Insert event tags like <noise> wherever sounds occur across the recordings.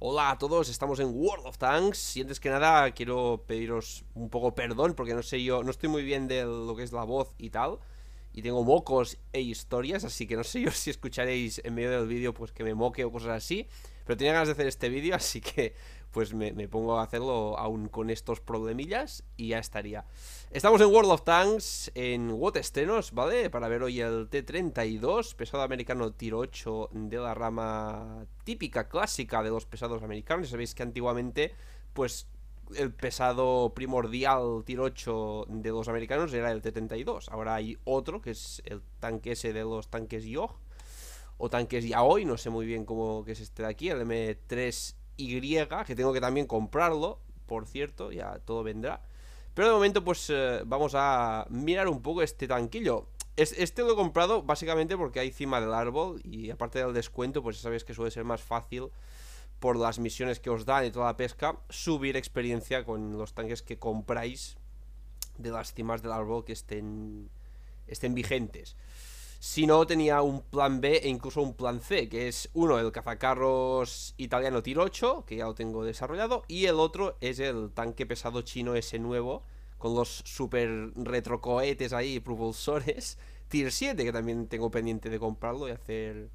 Hola a todos, estamos en World of Tanks y antes que nada quiero pediros un poco perdón porque no sé yo, no estoy muy bien de lo que es la voz y tal y tengo mocos e historias, así que no sé yo <laughs> si escucharéis en medio del vídeo pues que me moque o cosas así. Pero tenía ganas de hacer este vídeo, <laughs> así que pues me, pongo a hacerlo aún con estos problemillas y ya estaría. Estamos en World of Tanks, en What estrenos, ¿vale? Para ver hoy el T-32, pesado americano tiro 8 de la rama típica, clásica de los pesados americanos. Sabéis que antiguamente, pues el pesado primordial tiro 8 de los americanos era el T-32. Ahora hay otro, que es el tanque ese de los tanques Yog o tanques ya hoy, no sé muy bien cómo que es este de aquí, el M3Y, que tengo que también comprarlo, por cierto, ya todo vendrá. Pero de momento pues eh, vamos a mirar un poco este tanquillo. Es, este lo he comprado básicamente porque hay cima del árbol y aparte del descuento pues ya sabéis que suele ser más fácil por las misiones que os dan y toda la pesca, subir experiencia con los tanques que compráis de las cimas del árbol que estén, estén vigentes si no tenía un plan B e incluso un plan C, que es uno el cazacarros italiano Tier 8, que ya lo tengo desarrollado, y el otro es el tanque pesado chino ese nuevo, con los super retrocohetes ahí, propulsores, Tier 7, que también tengo pendiente de comprarlo y hacer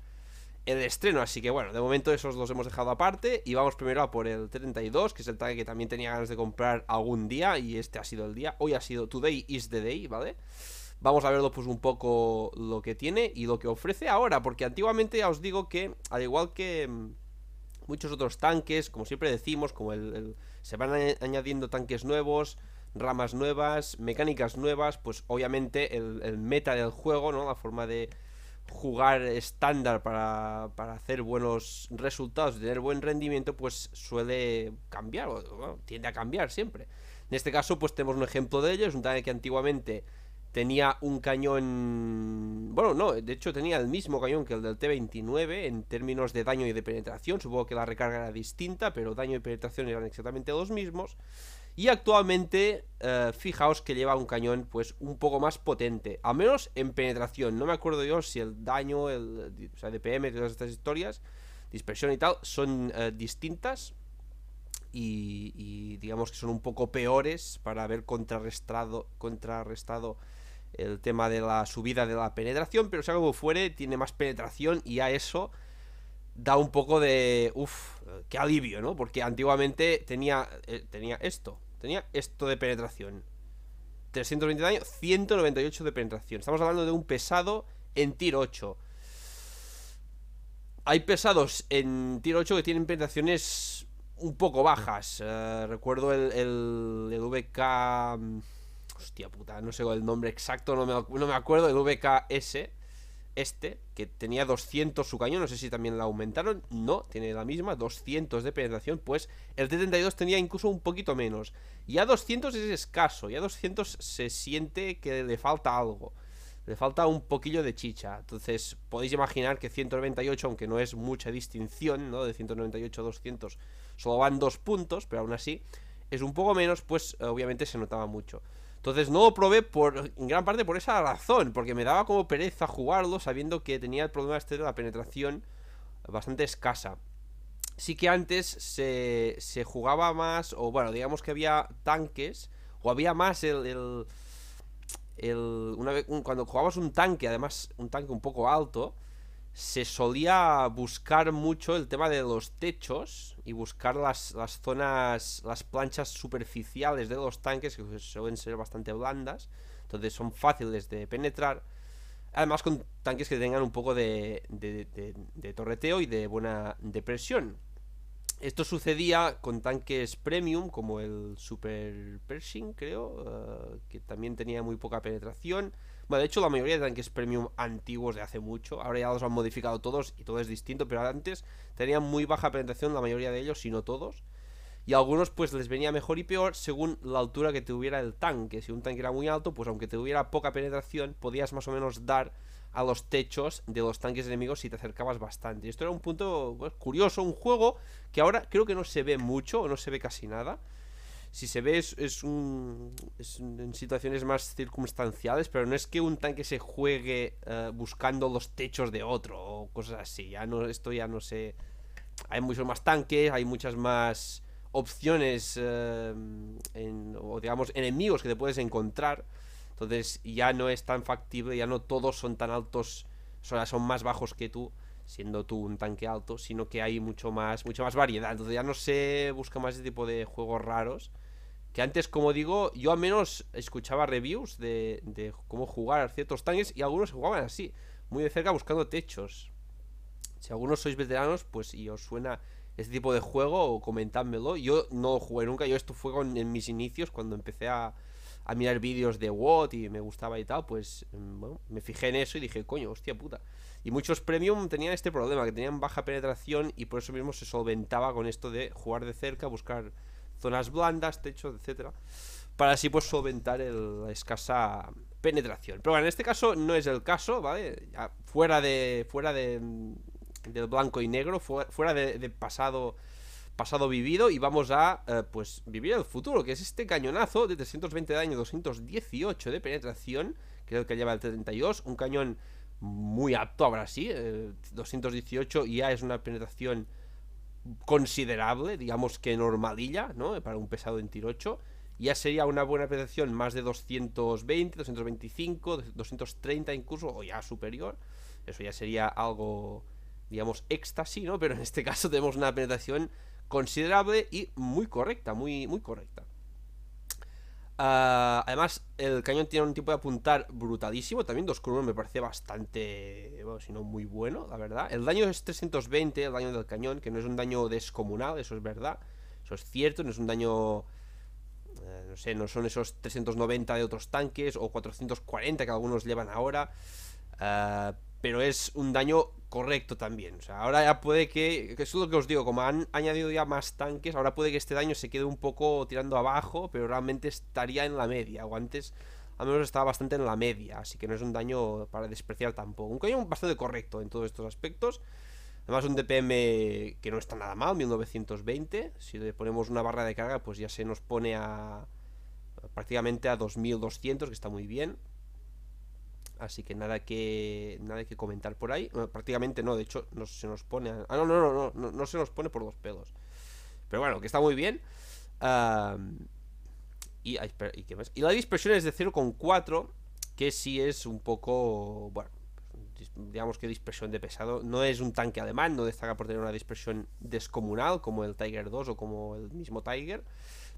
el estreno. Así que bueno, de momento esos los hemos dejado aparte y vamos primero a por el 32, que es el tanque que también tenía ganas de comprar algún día y este ha sido el día. Hoy ha sido Today is the Day, ¿vale? vale Vamos a verlo pues un poco lo que tiene y lo que ofrece ahora, porque antiguamente ya os digo que, al igual que mm, muchos otros tanques, como siempre decimos, como el, se van añadiendo tanques nuevos, ramas nuevas, mecánicas nuevas, pues obviamente el, meta del juego, ¿no? La forma de jugar estándar para, para hacer buenos resultados, tener buen rendimiento, pues suele cambiar, o, tiende a cambiar siempre. En este caso, pues tenemos un ejemplo de ello, es un tanque que antiguamente tenía un cañón... Bueno, no, de hecho tenía el mismo cañón que el del T-29 en términos de daño y de penetración. Supongo que la recarga era distinta, pero daño y penetración eran exactamente los mismos. Y actualmente, eh, fijaos que lleva un cañón pues un poco más potente, al menos en penetración. No me acuerdo yo si el daño, el, o sea, DPM, todas estas historias, dispersión y tal, son eh, distintas. Y, y, digamos que son un poco peores para haber contrarrestado, contrarrestado el tema de la subida de la penetración, pero sea como fuere, tiene más penetración y a eso da un poco de... Uf, qué alivio, ¿no? Porque antiguamente tenía, eh, tenía esto, tenía esto de penetración. 320 de daño, 198 de penetración. Estamos hablando de un pesado en tiro 8. Hay pesados en tiro 8 que tienen penetraciones un poco bajas. Eh, recuerdo el, el, el VK... Mm, Hostia puta, no sé el nombre exacto, no me, acuerdo, el VKS, este, que tenía 200 su cañón, no sé si también la aumentaron, no, tiene la misma, 200 de penetración, pues el T-32 tenía incluso un poquito menos. Y a 200 es escaso, y a 200 se siente que le falta algo, le falta un poquillo de chicha. Entonces podéis imaginar que 198, aunque no es mucha distinción, ¿no? De 198 a 200 solo van dos puntos, pero aún así es un poco menos, pues obviamente se notaba mucho. Entonces no lo probé por, en gran parte por esa razón, porque me daba como pereza jugarlo sabiendo que tenía el problema este de la penetración bastante escasa. Sí que antes se, se jugaba más, o bueno, digamos que había tanques, o había más el, el una vez, cuando jugabas un tanque, además un tanque un poco alto, se solía buscar mucho el tema de los techos y buscar las, zonas, las planchas superficiales de los tanques que suelen ser bastante blandas, entonces son fáciles de penetrar. Además con tanques que tengan un poco de, torreteo y de buena depresión. Esto sucedía con tanques premium como el Super Pershing, creo, eh, que también tenía muy poca penetración. Bueno, de hecho la mayoría de tanques premium antiguos de hace mucho, ahora ya los han modificado todos y todo es distinto, pero antes tenían muy baja penetración la mayoría de ellos, si no todos. Y a algunos pues les venía mejor y peor según la altura que tuviera el tanque. Si un tanque era muy alto, pues aunque tuviera poca penetración, podías más o menos dar a los techos de los tanques enemigos si te acercabas bastante. Y esto era un punto pues, curioso, un juego que ahora creo que no se ve mucho o no se ve casi nada si se ve es, un, en situaciones más circunstanciales, pero no es que un tanque se juegue eh, buscando los techos de otro o cosas así. Ya no, esto ya no sé. Hay muchos más tanques, hay muchas más opciones eh, o digamos enemigos que te puedes encontrar. Entonces ya no es tan factible, ya no todos son tan altos, son, son más bajos que tú siendo tú un tanque alto, sino que hay mucho más, mucha más variedad. Entonces ya no se busca más ese tipo de juegos raros que antes, como digo, yo al menos escuchaba reviews de, cómo jugar ciertos tanques y algunos jugaban así, muy de cerca buscando techos. Si algunos sois veteranos, pues y os suena este tipo de juego, comentádmelo. Yo no jugué nunca, yo esto fue en mis inicios cuando empecé a, mirar vídeos de WOT y me gustaba y tal, pues mm, me fijé en eso y dije, coño, hostia puta. Y muchos premium tenían este problema, que tenían baja penetración y por eso mismo se solventaba con esto de jugar de cerca, buscar zonas blandas, techos, etcétera, para así pues solventar la escasa penetración. Pero bueno, en este caso no es el caso, ¿vale? fuera de fuera de del blanco y negro, fuera de, pasado pasado vivido y vamos a eh, pues vivir el futuro, que es este cañonazo de 320 de daño, 218 de penetración, que es el que lleva el 32, un cañón muy apto ahora sí, 218 eh, 218 ya es una penetración considerable, digamos que normalilla, ¿no? Para un pesado en tiro 8, ya sería una buena penetración más de 220, 225, 230 incluso, o ya superior. Eso ya sería algo, digamos, éxtasis, ¿no? Pero en este <laughs> caso tenemos una penetración considerable y muy correcta, muy, muy correcta. Ah, además, el cañón tiene un tipo de apuntar brutalísimo. También 2 x me parece bastante, bueno, si no muy bueno, la verdad. El daño es 320, el daño del cañón, que no es un daño descomunal, eso es verdad. Eso es cierto, no es un daño... Eh, no sé, no son esos 390 de otros tanques o 440 que algunos llevan ahora. Ah, pero es un daño correcto también. O sea, ahora ya puede que, Eso es lo que os digo, como han añadido ya más tanques, ahora puede que este daño se quede un poco tirando abajo, pero realmente estaría en la media. O antes, al menos estaba bastante en la media. Así que no es un daño para despreciar tampoco. Un cañón bastante correcto en todos estos aspectos. Además, un DPM que no está nada mal, 1920. Si le ponemos una barra de carga, pues ya se nos pone a prácticamente a 2200, que está muy bien así que nada que nada que comentar por ahí. prácticamente no, de hecho no se nos pone... Ah, no, no, no, no, no, se nos pone por los pelos. Pero bueno, que está muy bien. y, la dispersión es de 0,4, que sí es un poco... Bueno, digamos que dispersión de pesado. No es un tanque alemán, no destaca por tener una dispersión descomunal como el Tiger 2 o como el mismo Tiger.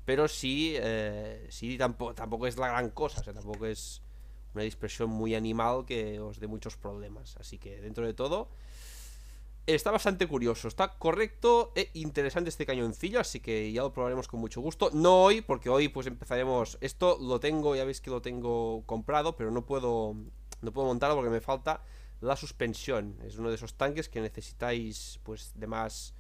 Pero sí, eh, sí tampoco es la gran cosa, o sea, tampoco es una dispersión muy animal que os dé muchos problemas. Así que dentro de todo, está bastante curioso, está correcto e interesante este cañoncillo, así que ya lo probaremos con mucho gusto. No hoy, porque hoy pues empezaremos. Esto lo tengo, ya veis que lo tengo comprado, pero no puedo no puedo montarlo porque me falta la suspensión. Es uno de esos tanques que necesitáis pues de más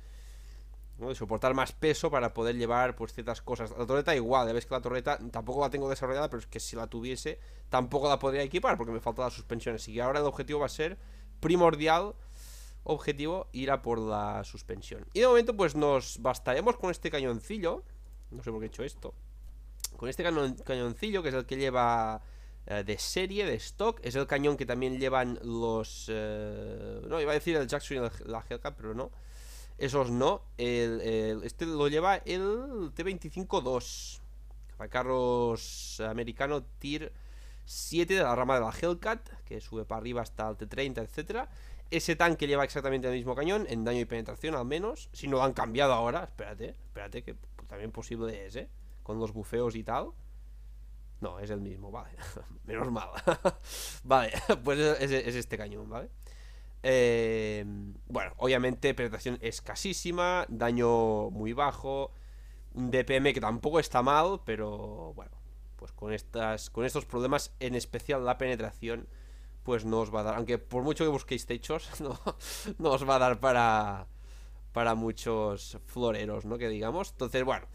de soportar más peso para poder llevar pues ciertas cosas. La torreta igual, ya ves que la torreta tampoco la tengo desarrollada, pero es que si la tuviese tampoco la podría equipar porque me falta la suspensión, Así que ahora el objetivo va a ser primordial, objetivo, ir a por la suspensión. Y de momento pues nos bastaremos con este cañoncillo, no sé por qué he hecho esto, con este cañoncillo que es el que lleva eh, de serie, de stock. Es el cañón que también llevan los... Eh, no, iba a decir el Jackson y la Hellcat, pero no. Esos no. El, este lo lleva el T-25-2. Carros americano Tier 7 de la rama de la Hellcat, que sube para arriba hasta el T-30, etcétera. Ese tanque lleva exactamente el mismo cañón, en daño y penetración al menos. Si no lo han cambiado ahora, espérate, espérate, que también posible es, ¿eh? Con los bufeos y tal. No, es el mismo, vale. <laughs> menos mal. <laughs> vale, <laughs> pues es este cañón, ¿vale? Eh, bueno, obviamente penetración escasísima, daño muy bajo, DPM que tampoco está mal, pero bueno, pues con, estas, con estos problemas, en especial la penetración, pues no os va a dar, aunque por mucho que busquéis techos, <laughs> no, no os va a dar para, para muchos floreros, ¿no? Que digamos. Entonces, bueno,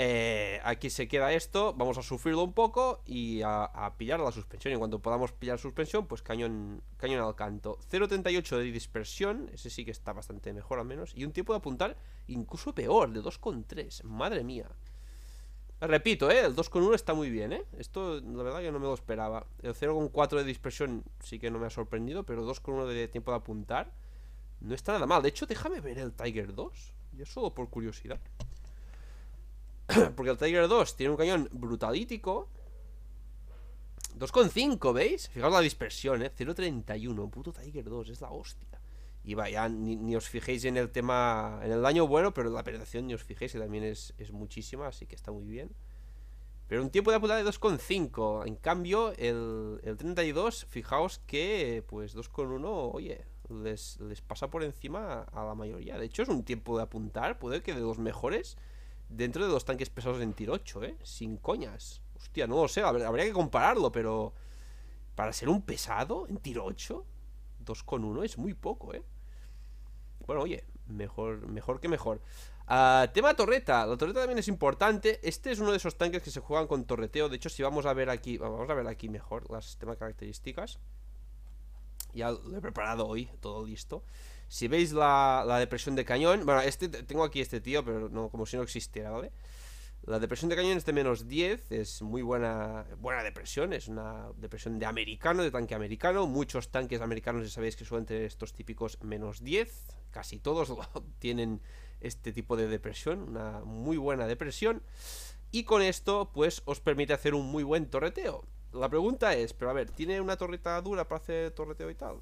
eh, aquí se queda esto, vamos a sufrirlo un poco y a, pillar la suspensión. Y cuando podamos pillar suspensión, pues cañón, cañón al canto. 0.38 de dispersión, ese sí que está bastante mejor al menos. Y un tiempo de apuntar incluso peor, de 2.3. Madre mía. Repito, ¿eh? el 2.1 está muy bien. ¿eh? Esto la verdad que no me lo esperaba. El 0.4 de dispersión sí que no me ha sorprendido, pero 2.1 de tiempo de apuntar no está nada mal. De hecho, déjame ver el Tiger 2. Y solo por curiosidad. <clears throat> Porque el Tiger 2 tiene un cañón brutalítico. 2,5, ¿veis? Fijaos la dispersión, ¿eh? 0,31. Puto Tiger 2, es la hostia. Y vaya, ni, os fijéis en el tema, en el daño bueno, pero la penetración ni os fijéis, que también es, muchísima, así que está muy bien. Pero un tiempo de apuntar de 2,5. En cambio, el, 32, fijaos que, pues 2,1, oye, les, les pasa por encima a la mayoría. De hecho, es un tiempo de apuntar, puede que de los mejores dentro de dos tanques pesados en tiro 8, ¿eh? Sin coñas. Hostia, no lo sé, habría que compararlo, pero... Para ser un pesado en tiro 8, con 2 uno es muy poco, ¿eh? Bueno, oye, mejor, mejor que mejor. Ah, tema torreta, la torreta también es importante. Este es uno de esos tanques que se juegan con torreteo. De hecho, si vamos a ver aquí, vamos a ver aquí mejor las temas características. Ya lo he preparado hoy, todo listo. Si veis la, la depresión de cañón, bueno, este tengo aquí este tío, pero no como si no existiera, ¿vale? La depresión de cañón es de menos 10, es muy buena, buena depresión, es una depresión de americano, de tanque americano. Muchos tanques americanos ya sabéis que son entre estos típicos menos 10, casi todos <laughs> tienen este tipo de depresión, una muy buena depresión. Y con esto, pues os permite hacer un muy buen torreteo. La pregunta es, pero a ver, ¿tiene una torreta dura para hacer torreteo y tal?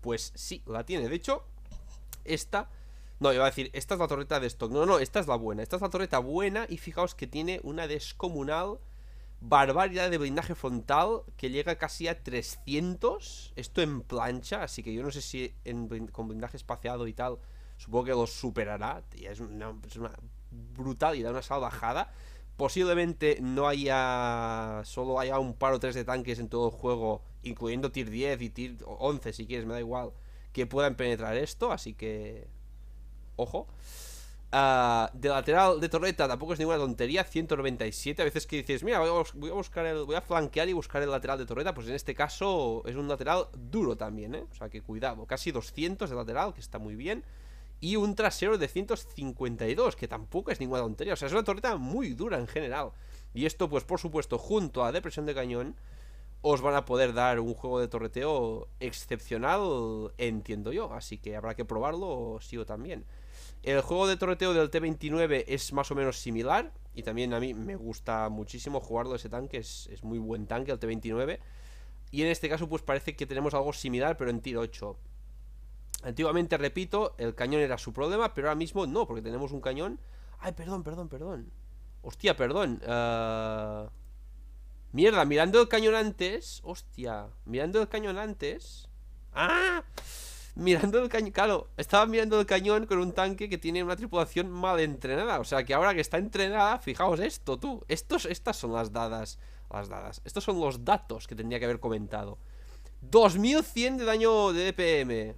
Pues sí, la tiene. De hecho, esta... No, iba a decir, esta es la torreta de stock. No, no, esta es la buena. Esta es la torreta buena y fijaos que tiene una descomunal barbaridad de blindaje frontal que llega casi a 300. Esto en plancha, así que yo no sé si con blindaje espaciado y tal, supongo que lo superará. Es es una brutalidad, una salvajada. Posiblemente no haya, solo haya un par o tres de tanques en todo el juego incluyendo tier 10 y tier 11 si quieres, me da igual, que puedan penetrar esto, así que... Ojo. Ah, de lateral de torreta tampoco es ninguna tontería, 197. A veces que dices, mira, voy a, buscar voy a flanquear y buscar el lateral de torreta. Pues en este caso es un lateral duro también, ¿eh? O sea que cuidado, casi 200 de lateral, que está muy bien. Y un trasero de 152, que tampoco es ninguna tontería. O sea, es una torreta muy dura en general. Y esto, pues por supuesto, junto a depresión de cañón, os van a poder dar un juego de torreteo excepcional, entiendo yo. Así que habrá que probarlo, sí o también. El juego de torreteo del T-29 es más o menos similar. Y también a mí me gusta muchísimo jugarlo ese tanque. Es, muy buen tanque el T-29. Y en este caso pues parece que tenemos algo similar, pero en tiro 8. Antiguamente, repito, el cañón era su problema, pero ahora mismo no, porque tenemos un cañón... Ay, perdón, perdón, perdón. Hostia, perdón. Uh... Mierda, mirando el cañón antes Hostia, mirando el cañón antes ¡Ah! Mirando el cañón, claro, estaba mirando el cañón con un tanque que tiene una tripulación mal entrenada O sea que ahora que está entrenada, fijaos esto tú Estos, Estas son las dadas Las dadas, estos son los datos que tendría que haber comentado 2100 de daño de DPM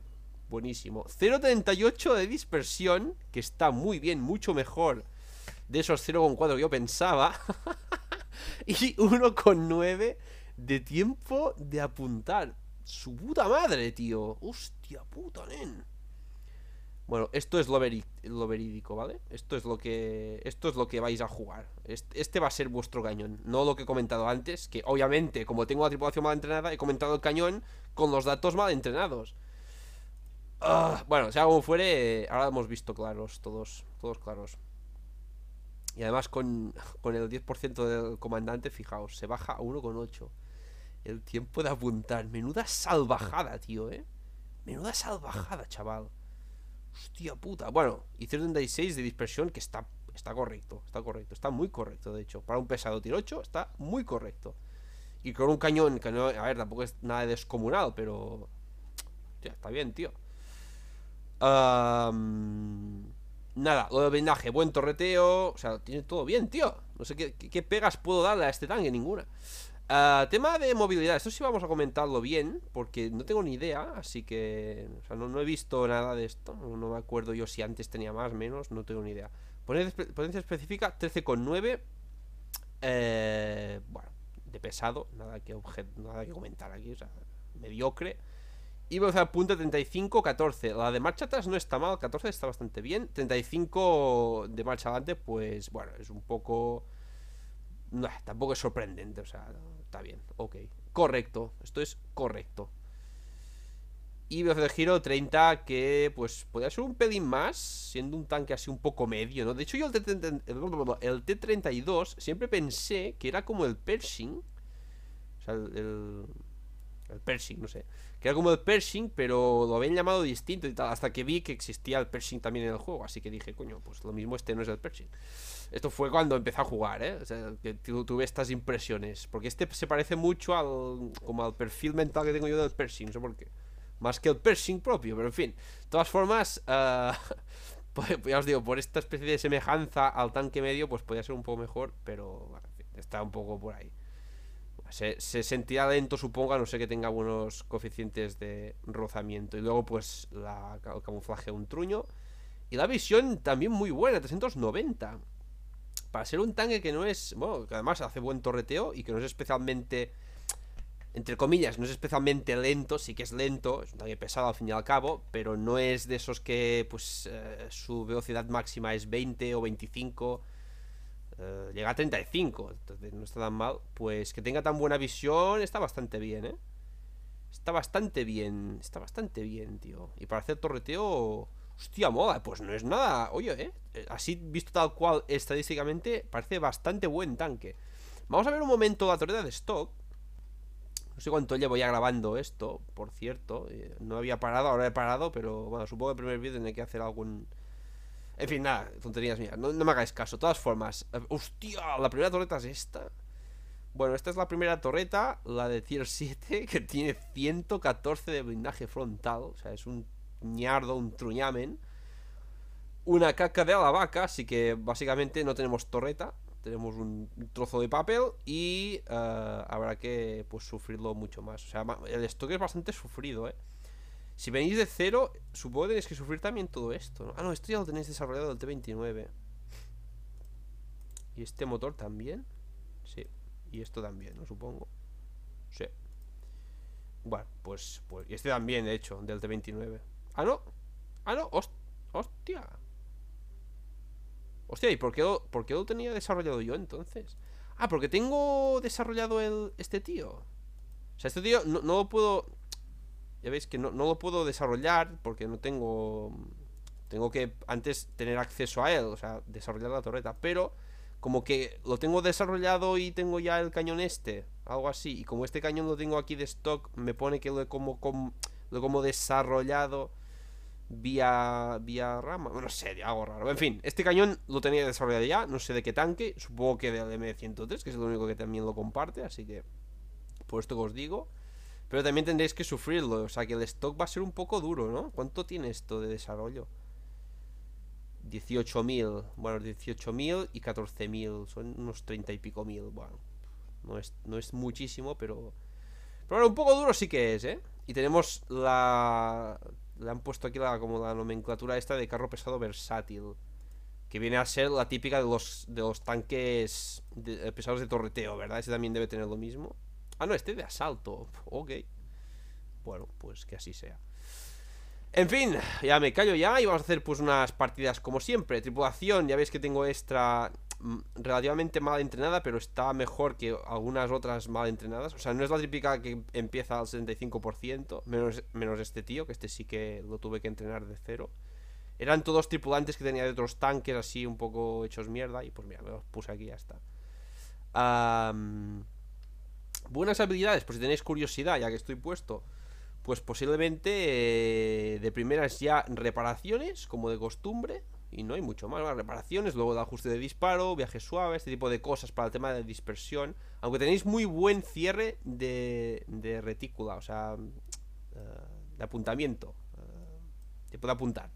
Buenísimo 0.38 de dispersión Que está muy bien, mucho mejor De esos 0.4 que yo pensaba <laughs> <laughs> y 1,9 de tiempo de apuntar. Su puta madre, tío. Hostia puta, nen. Bueno, esto es lo, verídico, ¿vale? Esto es lo que. Esto es lo que vais a jugar. Este, va a ser vuestro cañón. No lo que he comentado antes, que obviamente, como tengo la tripulación mal entrenada, he comentado el cañón con los datos mal entrenados. Ah, bueno, sea como fuere, ahora hemos visto claros, todos, todos claros. Y además con, el 10% del comandante, fijaos, se baja a 1,8. El tiempo de apuntar. Menuda salvajada, tío, ¿eh? Menuda salvajada, chaval. Hostia puta. Bueno, y 136 de dispersión que está, está correcto. Está correcto. Está muy correcto, de hecho. Para un pesado tiro 8 está muy correcto. Y con un cañón que no... A ver, tampoco es nada descomunal, pero... ya está bien, tío. Um... Nada, lo del blindaje, buen torreteo. O sea, tiene todo bien, tío. No sé qué, qué pegas puedo darle a este tanque, ninguna. Ah, tema de movilidad. Esto sí vamos a comentarlo bien, porque no tengo ni idea, así que. O sea, no, he visto nada de esto. No, me acuerdo yo si antes tenía más, menos, no tengo ni idea. Potencia, específica 13,9. Eh, bueno, de pesado, nada que, nada que comentar aquí, o sea, mediocre. Iba a usar punta 35, 14. La de marcha atrás no está mal, 14 está bastante bien. 35 de marcha adelante, pues bueno, es un poco. No, tampoco es sorprendente, o sea, está bien, ok. Correcto, esto es correcto. Y velocidad de giro 30, que pues podría ser un pelín más, siendo un tanque así un poco medio, ¿no? De hecho, yo el, T32 siempre pensé que era como el Pershing. O sea, el, el, el Pershing, no sé que era como el Pershing, pero lo habían llamado distinto y tal, hasta que vi que existía el Pershing también en el juego, así que dije, coño, pues lo mismo este no es el Pershing. Esto fue cuando empecé a jugar, ¿eh? que tuve estas impresiones, porque este se parece mucho al, como al perfil mental que tengo yo del Pershing, no sé por qué. Más que el Pershing propio, pero en fin. De todas formas, eh, <laughs> pues, ya os digo, por esta especie de semejanza al tanque medio, pues podía ser un poco mejor, pero bueno, está un poco por ahí se, sentía sentirá lento, supongo, a no sé que tenga buenos coeficientes de rozamiento. Y luego, pues, la, el camuflaje un truño. Y la visión también muy buena, 390. Para ser un tanque que no es. Bueno, que además hace buen torreteo y que no es especialmente. Entre comillas, no es especialmente lento, sí que es lento, es un tanque pesado al fin y al cabo, pero no es de esos que pues eh, su velocidad máxima es 20 o 25 eh, llega a 35, entonces no está tan mal. Pues que tenga tan buena visión está bastante bien, ¿eh? Está bastante bien, está bastante bien, tío. Y para hacer torreteo... Hostia, moda, pues no es nada... Oye, ¿eh? ¿eh? Así visto tal cual estadísticamente, parece bastante buen tanque. Vamos a ver un momento la torreta de stock. No sé cuánto llevo ya grabando esto, por cierto. Eh, no había parado, ahora he parado, pero bueno, supongo que el primer vídeo tendré que hacer algún en fin, nada, tonterías mías. No, me hagáis caso. De todas formas, eh, ¡hostia! La primera torreta es esta. Bueno, esta es la primera torreta, la de tier 7, que tiene 114 de blindaje frontal. O sea, es un ñardo, un truñamen. Una caca de alabaca así que básicamente no tenemos torreta. Tenemos un trozo de papel y eh, habrá que pues sufrirlo mucho más. O sea, el stock es bastante sufrido, ¿eh? Si venís de cero, supongo que tenéis que sufrir también todo esto, ¿no? Ah, no, esto ya lo tenéis desarrollado del T29. ¿Y este motor también? Sí. Y esto también, ¿no? Supongo. Sí. Bueno, pues, pues... Y este también, de hecho, del T29. Ah, no. Ah, no. hostia. Hostia, ¿y por qué, lo, por qué lo tenía desarrollado yo entonces? Ah, porque tengo desarrollado el, este tío. O sea, este tío no, no lo puedo... Ya veis que no, lo puedo desarrollar porque no tengo... Tengo que antes tener acceso a él, o sea, desarrollar la torreta. Pero como que lo tengo desarrollado y tengo ya el cañón este, algo así. Y como este cañón lo tengo aquí de stock, me pone que lo he como, lo como desarrollado vía vía rama. bueno sé, algo raro. En fin, este cañón lo tenía desarrollado ya, no sé de qué tanque, supongo que del M103, que es el único que también lo comparte, así que por esto que os digo. Pero también tendréis que sufrirlo, o sea que el stock va a ser un poco duro, ¿no? ¿Cuánto tiene esto de desarrollo? 18.000, bueno, 18.000 y 14.000, son unos 30 y pico mil, bueno, no es, no es muchísimo, pero... Pero bueno, un poco duro sí que es, ¿eh? Y tenemos la... Le han puesto aquí como la nomenclatura esta de carro pesado versátil. Que viene a ser la típica de los, de los tanques eh, pesados de torreteo, ¿verdad? Ese también debe tener lo mismo. Ah, no, este de asalto. Ok. Bueno, pues que así sea. En fin, ya me callo ya y vamos a hacer pues unas partidas como siempre. Tripulación, ya veis que tengo extra mm, relativamente mal entrenada, pero está mejor que algunas otras mal entrenadas. O sea, no es la típica que empieza al 75%, menos, menos este tío, que este sí que lo tuve que entrenar de cero. Eran todos tripulantes que tenía de otros tanques así un poco hechos mierda y pues mira, me los puse aquí y ya está. Um, Buenas habilidades, por si tenéis curiosidad, ya que estoy puesto, pues posiblemente eh, de primeras ya reparaciones, como de costumbre, y no hay mucho más. reparaciones, luego de ajuste de disparo, viaje suave, este tipo de cosas para el tema de dispersión. Aunque tenéis muy buen cierre de, retícula, o sea, eh, de apuntamiento. se eh, te apuntar.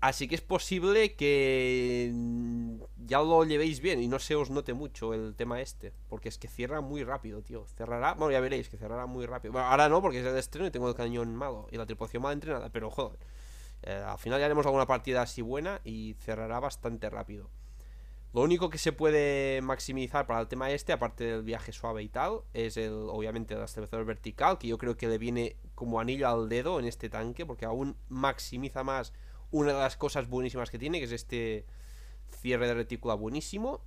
Así que es posible que mm, ya lo llevéis bien y no se os note mucho el tema este. Porque es que cierra muy rápido, tío. Cerrará, bueno, ya veréis que cerrará muy rápido. Bueno, ahora no, porque es el estreno y tengo el cañón malo y la tripulación mal entrenada, pero joder. Eh, al final ya haremos alguna partida así buena y cerrará bastante rápido. Lo único que se puede maximizar para el tema este, aparte del viaje suave y tal, es el, obviamente el estremecedor vertical, que yo creo que le viene como anillo al dedo en este tanque, porque aún maximiza más una de las cosas buenísimas que tiene, que es este cierre de retícula buenísimo.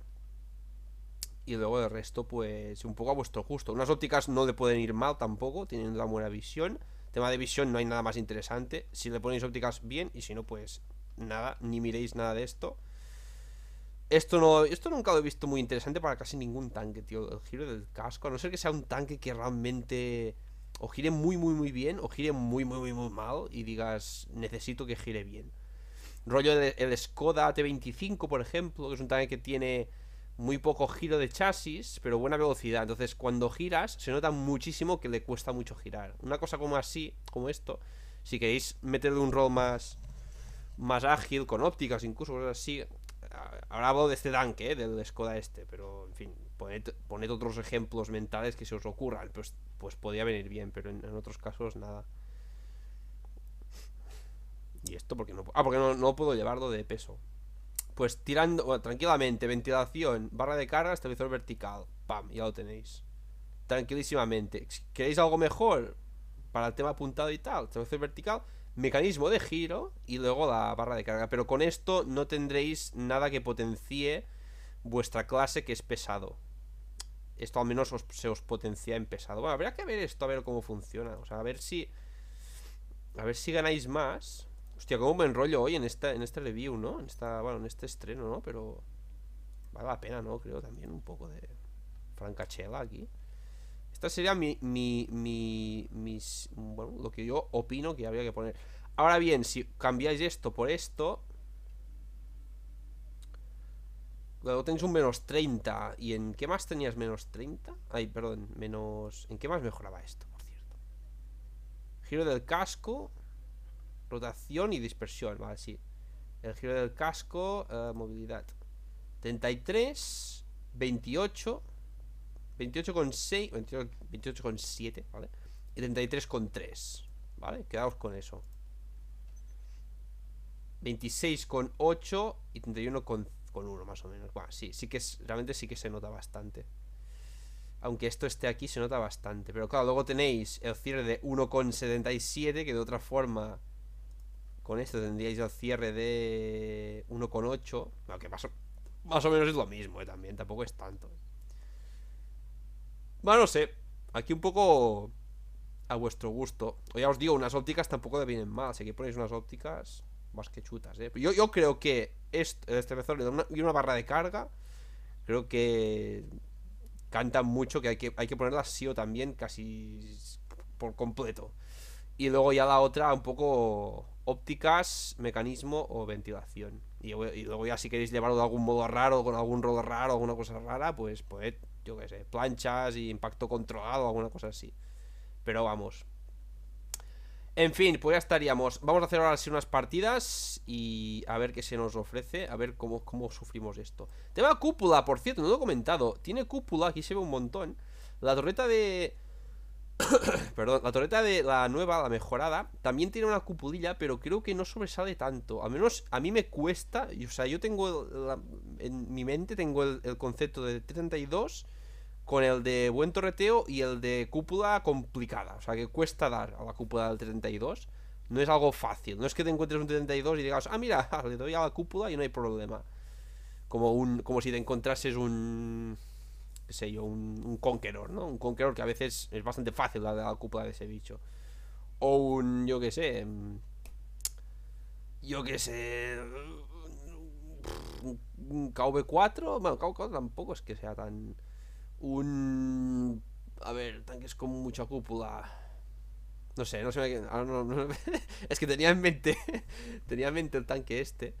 Y luego el resto, pues un poco a vuestro gusto. Unas ópticas no le pueden ir mal tampoco, tienen la buena visión. Tema de visión no hay nada más interesante. Si le ponéis ópticas bien y si no, pues nada, ni miréis nada de esto. Esto, no, esto nunca lo he visto muy interesante para casi ningún tanque, tío. El giro del casco, a no ser que sea un tanque que realmente o gire muy, muy, muy bien, o gire muy, muy, muy, muy mal, y digas, necesito que gire bien. Rollo del el Skoda T25, por ejemplo, que es un tanque que tiene muy poco giro de chasis, pero buena velocidad. Entonces, cuando giras, se nota muchísimo que le cuesta mucho girar. Una cosa como así, como esto, si queréis meterle un rol más, más ágil, con ópticas, incluso así. Ahora hablo de este tanque, ¿eh? del Skoda este, pero en fin, poned, otros ejemplos mentales que se os ocurran, pues, pues podría venir bien, pero en, otros casos nada. ¿Y esto porque no? Ah, porque no, no puedo llevarlo de peso. Pues tirando tranquilamente, ventilación, barra de carga, estabilizador vertical. Pam, ya lo tenéis. Tranquilísimamente. ¿Queréis algo mejor para el tema apuntado y tal? Estabilizador vertical, mecanismo de giro y luego la barra de carga. Pero con esto no tendréis nada que potencie vuestra clase que es pesado esto al menos se os potencia en pesado. Bueno, habría que ver esto, a ver cómo funciona. O sea, a ver si. A ver si ganáis más. Hostia, un buen rollo hoy en esta, en este review, ¿no? En esta, bueno, en este estreno, ¿no? Pero. Vale la pena, ¿no? Creo también un poco de. Francachela aquí. Esta sería mi, mi, mi, bueno, lo que yo opino que habría que poner. Ahora bien, si cambiáis esto por esto, Luego tenéis un menos 30. ¿Y en qué más tenías menos 30? Ay, perdón, menos... ¿En qué más mejoraba esto, por cierto? Giro del casco, rotación y dispersión, vale, sí. El giro del casco, eh, movilidad. 33, 28, 28,6, 28,7, 28, ¿vale? Y 33,3, ¿vale? Quedaos con eso. 26,8 y 31,5 con uno más o menos. Bueno, sí, sí que es, realmente sí que se nota bastante. Aunque esto esté aquí, se nota bastante. Pero claro, luego tenéis el cierre de 1,77, que de otra forma, con esto tendríais el cierre de 1,8. Aunque más o, más o menos es lo mismo, eh, también, tampoco es tanto. Bueno, no sé. Aquí un poco a vuestro gusto. O ya os digo, unas ópticas tampoco le vienen mal. Si aquí ponéis unas ópticas, más que chutas, ¿eh? Yo, creo que este, este y una barra de carga. Creo que cantan mucho, que hay que, hay que ponerla sí o también casi por completo. Y luego ya la otra, un poco ópticas, mecanismo o ventilación. Y, luego ya si queréis llevarlo de algún modo raro, con algún rollo raro, alguna cosa rara, pues pues yo qué sé, planchas y impacto controlado, alguna cosa así. Pero vamos, en fin, pues ya estaríamos. Vamos a hacer ahora sí unas partidas y a ver qué se nos ofrece, a ver cómo, cómo sufrimos esto. Tema cúpula, por cierto, no lo he comentado. Tiene cúpula, aquí se ve un montón. La torreta de... <coughs> Perdón, la torreta de la nueva, la mejorada, también tiene una cupulilla, pero creo que no sobresale tanto. Al menos a mí me cuesta, o sea, yo tengo... en mi mente tengo el, concepto de 32 con el de buen torreteo y el de cúpula complicada. O sea, que cuesta dar a la cúpula del 32. No es algo fácil. No es que te encuentres un 32 y digas, ah, mira, <laughs> le doy a la cúpula y no hay problema. Como, un, como si te encontrases un. qué sé yo, un, un Conqueror, ¿no? Un Conqueror que a veces es bastante fácil dar a la cúpula de ese bicho. O un, yo qué sé. Em, yo qué sé un KV4, bueno, KV4 tampoco es que sea tan un... A ver, tanques con mucha cúpula. No sé, no sé. no, <laughs> es que tenía en mente. <laughs> tenía en mente el tanque este.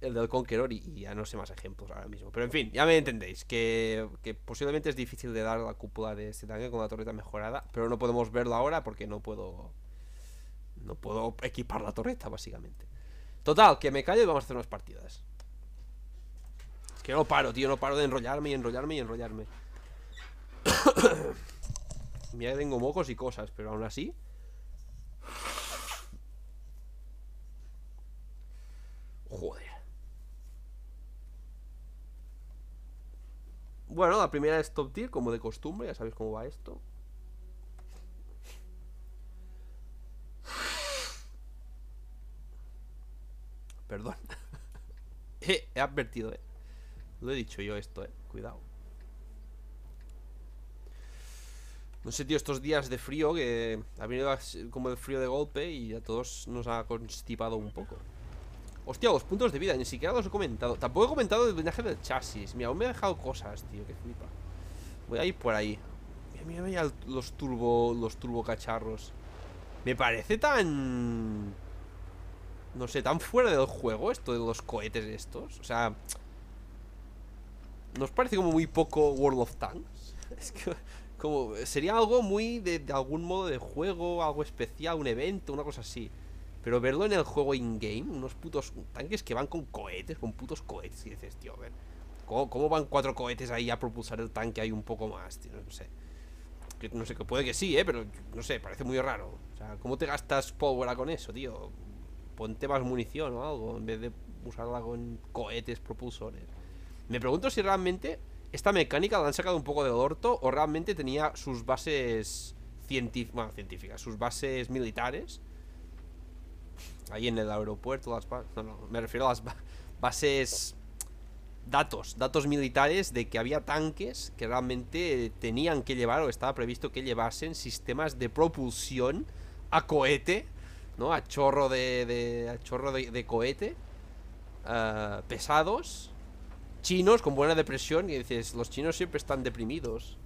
El del Conqueror y, ya no sé más ejemplos ahora mismo. Pero en fin, ya me entendéis. Que, posiblemente es difícil de dar la cúpula de este tanque con la torreta mejorada. Pero no podemos verlo ahora porque no puedo. No puedo equipar la torreta, básicamente. Total, que me callo y vamos a hacer unas partidas. Es que no paro, tío, no paro de enrollarme y enrollarme y enrollarme. <coughs> Mira que tengo mocos y cosas, pero aún así. Joder. Bueno, la primera es top tier, como de costumbre, ya sabéis cómo va esto. Perdón. <laughs> he advertido, eh. Lo he dicho yo esto, eh. Cuidado. No sé, tío, estos días de frío que ha venido como el frío de golpe y a todos nos ha constipado un poco. Hostia, los puntos de vida, ni siquiera los he comentado. Tampoco he comentado el blindaje del chasis. Mira, aún me ha dejado cosas, tío, que flipa. Voy a ir por ahí. Mira, mira, mira los turbo, los turbo cacharros. Me parece tan... No sé, tan fuera del juego esto de los cohetes estos. O sea, nos parece como muy poco World of Tanks. Es que como sería algo muy de, algún modo de juego, algo especial, un evento, una cosa así. Pero verlo en el juego in-game, unos putos tanques que van con cohetes, con putos cohetes, y dices, tío, a ver, ¿cómo, van cuatro cohetes ahí a propulsar el tanque ahí un poco más? Tío? No sé. no sé, que puede que sí, ¿eh? Pero no sé, parece muy raro. O sea, ¿cómo te gastas power con eso, tío? Ponte más munición o algo, en vez de usarla con cohetes propulsores. Me pregunto si realmente esta mecánica la han sacado un poco de orto o realmente tenía sus bases científicas, sus bases militares. Ahí en el aeropuerto, las me refiero a las bases datos, datos militares de que había tanques que realmente tenían que llevar o estaba previsto que llevasen sistemas de propulsión a cohete, ¿no? A chorro de, a chorro de, cohete ah, pesados chinos con buena depresión y dices, los chinos siempre están deprimidos.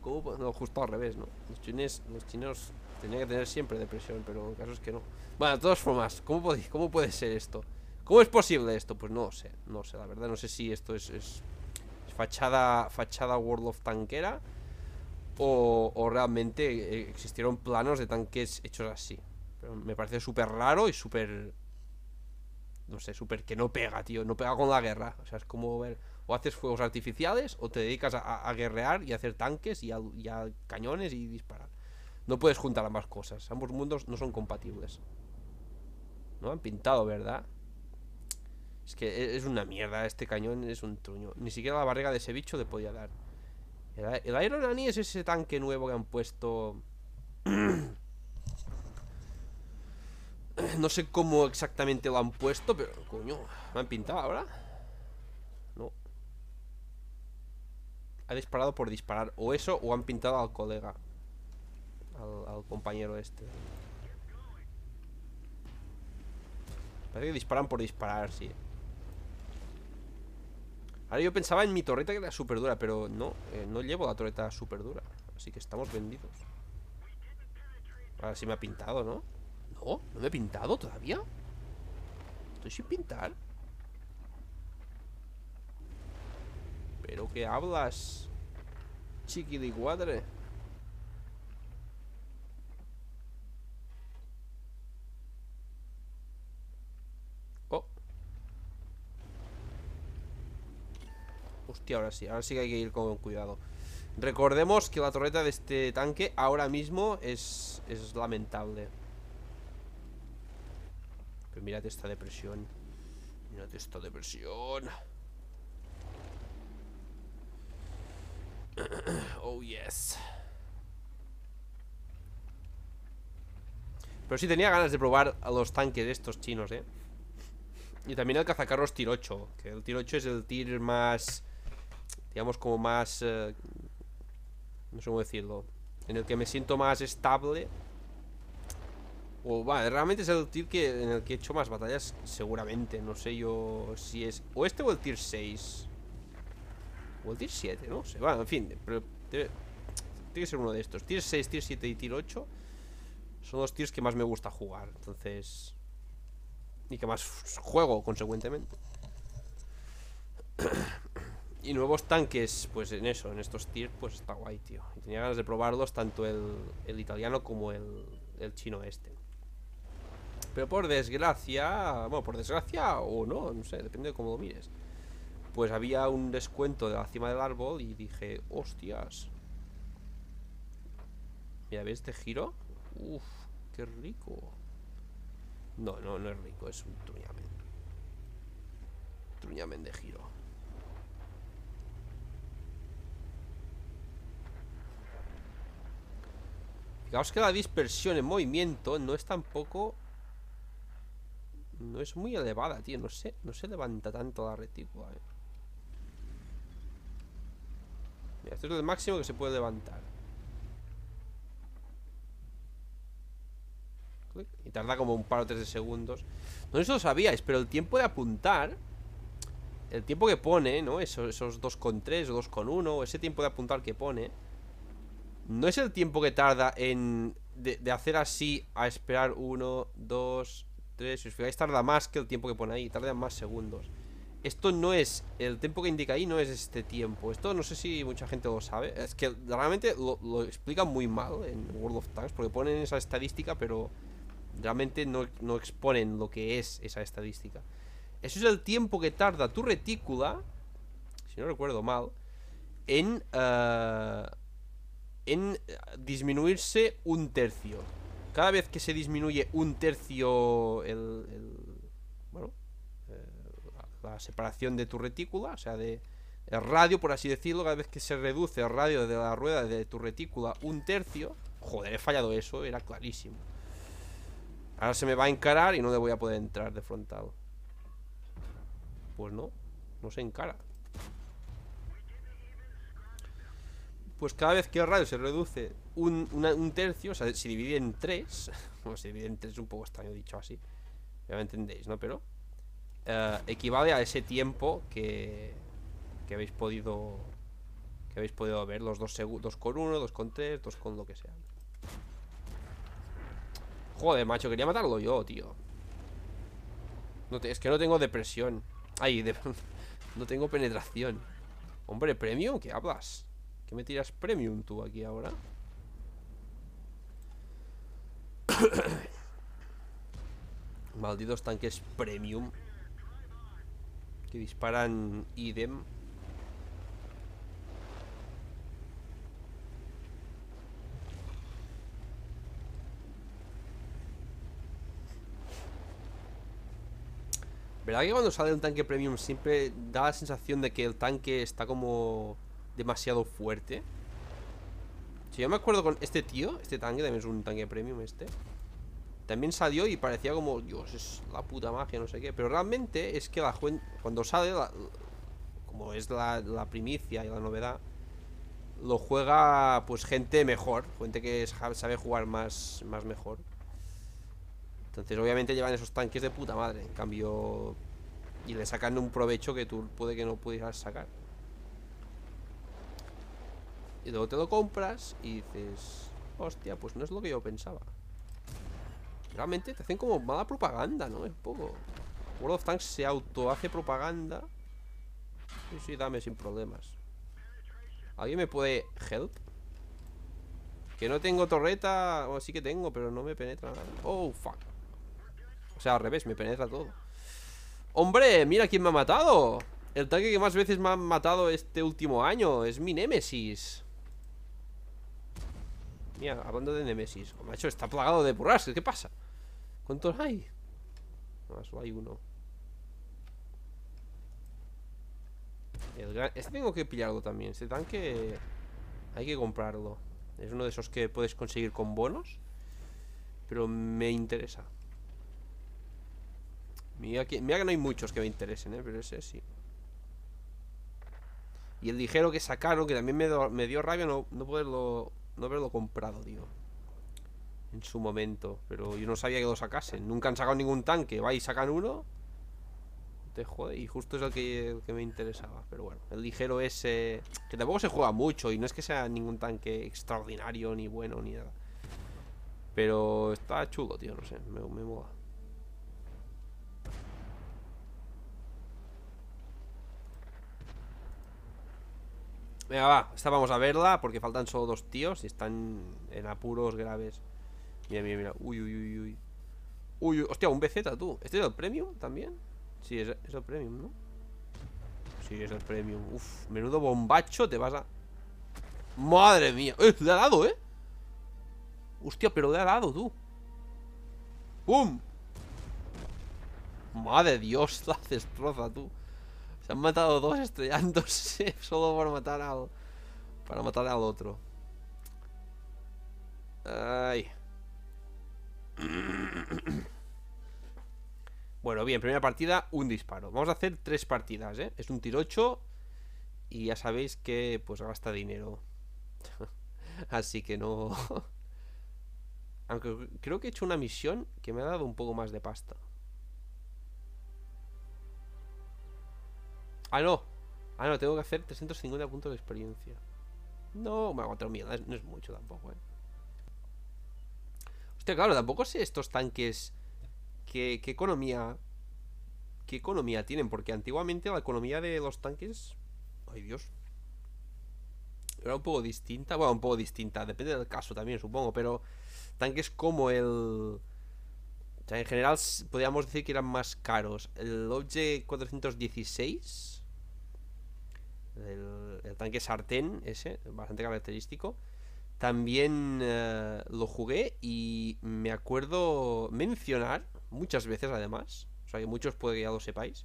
¿Cómo? No, justo al revés, ¿no? Los chinos, los chinos tenían que tener siempre depresión, pero el caso es que no. Bueno, de todas formas, ¿cómo puede, cómo puede ser esto? ¿Cómo es posible esto? Pues no sé, no sé, la verdad, no sé si esto es, es, fachada, fachada World of Tankera o, realmente eh, existieron planos de tanques hechos así. me parece súper raro y súper no sé, súper que no pega, tío, no pega con la guerra. O sea, es como ver, o haces fuegos artificiales o te dedicas a, guerrear y hacer tanques y a, cañones y disparar. No puedes juntar ambas cosas, ambos mundos no son compatibles. No han pintado, ¿verdad? Es que e, es una mierda, este cañón es un truño. Ni siquiera la barriga de ese bicho le podía dar. El, el Iron Annie es ese tanque nuevo que han puesto... <clears throat> <clears throat> No sé cómo exactamente lo han puesto, pero coño, ¿me han pintado ahora? No. Ha disparado por disparar. O eso, o han pintado al colega. Al, compañero este. Parece que disparan por disparar, sí. Ahora yo pensaba en mi torreta que era súper dura, pero no, eh, no llevo la torreta súper dura. Así que estamos vendidos. Ahora sí me ha pintado, ¿no? No, me he pintado todavía Estoy sin pintar ¿Pero qué hablas? Chiquiliguadre Oh Hostia, ahora sí Ahora sí que hay que ir con cuidado Recordemos que la torreta de este tanque Ahora mismo es, es lamentable mirad esta depresión. Mirad esta depresión. <clears throat> Oh, yes. Pero sí tenía ganas de probar a los tanques de estos chinos, ¿eh? Y también el cazacarros tir 8. Que el tir 8 es el tir más... Digamos como más... Eh, no sé cómo decirlo. En el que me siento más estable o va, realmente es el tier que, en el que he hecho más batallas Seguramente, no sé yo si es O este o el tier 6 O el tier 7, no sé Va, en fin, tiene que ser uno de estos Tier 6, tier 7 y tier 8 Son los tiers que más me gusta jugar Entonces... Y que más juego, consecuentemente <coughs> Y nuevos tanques, pues en eso, en estos tiers, pues está guay, tío Y tenía ganas de probarlos tanto el, italiano como el chino este pero por desgracia, bueno, por desgracia o no, no sé, depende de cómo lo mires. Pues había un descuento de la cima del árbol y dije, hostias. Mira, ¿ves este giro? Uf, qué rico. No, no, no es rico, es un truñamen. Truñamen de giro. Fijaos que la dispersión en movimiento no es tampoco no es muy elevada, tío. No sé, no se levanta tanto la retícula, eh. Mira, esto es el máximo que se puede levantar. Y tarda como un par o tres de segundos. No sé lo sabíais, pero el tiempo de apuntar. El tiempo que pone, ¿no? Esos, tres, 2,3 o 2,1, ese tiempo de apuntar que pone. No es el tiempo que tarda en. De, hacer así a esperar 1, 2, si os fijáis tarda más que el tiempo que pone ahí, tarda más segundos Esto no es, el tiempo que indica ahí no es este tiempo Esto no sé si mucha gente lo sabe Es que realmente lo, lo explican muy mal en World of Tanks Porque ponen esa estadística pero realmente no, exponen lo que es esa estadística Eso es el tiempo que tarda tu retícula Si no recuerdo mal En... Eh, en eh, disminuirse un tercio cada vez que se disminuye un tercio el, bueno, eh, la separación de tu retícula, o sea, de el radio, por así decirlo, cada vez que se reduce el radio de la rueda de tu retícula un tercio, joder, he fallado eso, era clarísimo. Ahora se me va a encarar y no le voy a poder entrar de frontal. Pues no, no se encara. Pues cada vez que el radio se reduce un, tercio, o sea, si divide en tres. <laughs> Bueno, si divide en tres es un poco extraño dicho así. Ya me entendéis, ¿no? Pero eh, equivale a ese tiempo que, que habéis podido que habéis podido ver, los dos, dos con uno, dos con tres, dos con lo que sea. Joder, macho, quería matarlo yo, tío. es que no tengo depresión. Ay, <laughs> no tengo penetración. Hombre, premium, ¿qué hablas? ¿Qué me tiras premium tú aquí ahora? <coughs> Malditos tanques premium. Que disparan idem. ¿Verdad que cuando sale un tanque premium siempre da la sensación de que el tanque está como demasiado fuerte? Si yo me acuerdo con este tío, este tanque también es un tanque premium este. También salió y parecía como, Dios, es la puta magia, no sé qué. Pero realmente es que la cuando sale, como es la, primicia y la novedad, lo juega pues gente mejor, gente que sabe jugar más, más mejor. Entonces obviamente llevan esos tanques de puta madre, en cambio... Y le sacan un provecho que tú puede que no pudieras sacar. Y luego te lo compras y dices, hostia, pues no es lo que yo pensaba. Realmente te hacen como mala propaganda, ¿no? Es poco... World of Tanks se auto hace propaganda. Y sí, dame sin problemas. ¿Alguien me puede help? Que no tengo torreta. O sí que tengo, pero no me penetra nada. Oh, fuck. O sea, al revés, me penetra todo. ¡Hombre! ¡Mira quién me ha matado! El tanque que más veces me ha matado este último año es mi Némesis. Mira, hablando de Nemesis. Oh, macho, está plagado de burras ¿Qué pasa? ¿Cuántos hay? No, solo hay uno. Este tengo que pillarlo también. Este tanque hay que comprarlo. Es uno de esos que puedes conseguir con bonos. Pero me interesa. Mira que, no hay muchos que me interesen, ¿eh? pero ese sí. Y el ligero que sacaron, que también me, dio rabia no, no poderlo no haberlo comprado, tío. En su momento. Pero yo no sabía que lo sacasen. Nunca han sacado ningún tanque. Va y sacan uno. Te jode. Y justo es el que, me interesaba. Pero bueno, el ligero ese. Que tampoco se juega mucho. Y no es que sea ningún tanque extraordinario, ni bueno, ni nada. Pero está chulo, tío. No sé. Me, me Venga, va, esta vamos a verla Porque faltan solo dos tíos y están en apuros graves Mira, mira, mira Uy, uy, uy, uy Uy, hostia, un BZ, tú ¿Este es el Premium también? Sí, es, el Premium, ¿no? Sí, es el Premium Uf, menudo bombacho te vas a... Madre mía ¡Eh, le ha dado, eh! Hostia, pero le ha dado, tú ¡Pum! Madre Dios, <laughs> la destroza, tú se han matado dos estrellándose <laughs> solo por matar al... Para matar al otro. Ay. <coughs> Bueno, bien, primera partida, un disparo. Vamos a hacer tres partidas, ¿eh? Es un tirocho y ya sabéis que pues gasta dinero. <laughs> Así que no... <laughs> Aunque creo que he hecho una misión que me ha dado un poco más de pasta. Ah, no. Ah, no, tengo que hacer 350 puntos de experiencia. No, me 4.000. no es mucho tampoco, eh. Hostia, claro, tampoco sé estos tanques. ¿Qué, economía. ¿Qué economía tienen? Porque antiguamente la economía de los tanques. Ay, Dios. Era un poco distinta. Bueno, un poco distinta. Depende del caso también, supongo. Pero tanques como el. O sea, en general podríamos decir que eran más caros. El Object 416 el, tanque sartén ese, bastante característico. También eh, lo jugué y me acuerdo mencionar muchas veces además, o sea que muchos puede que ya lo sepáis,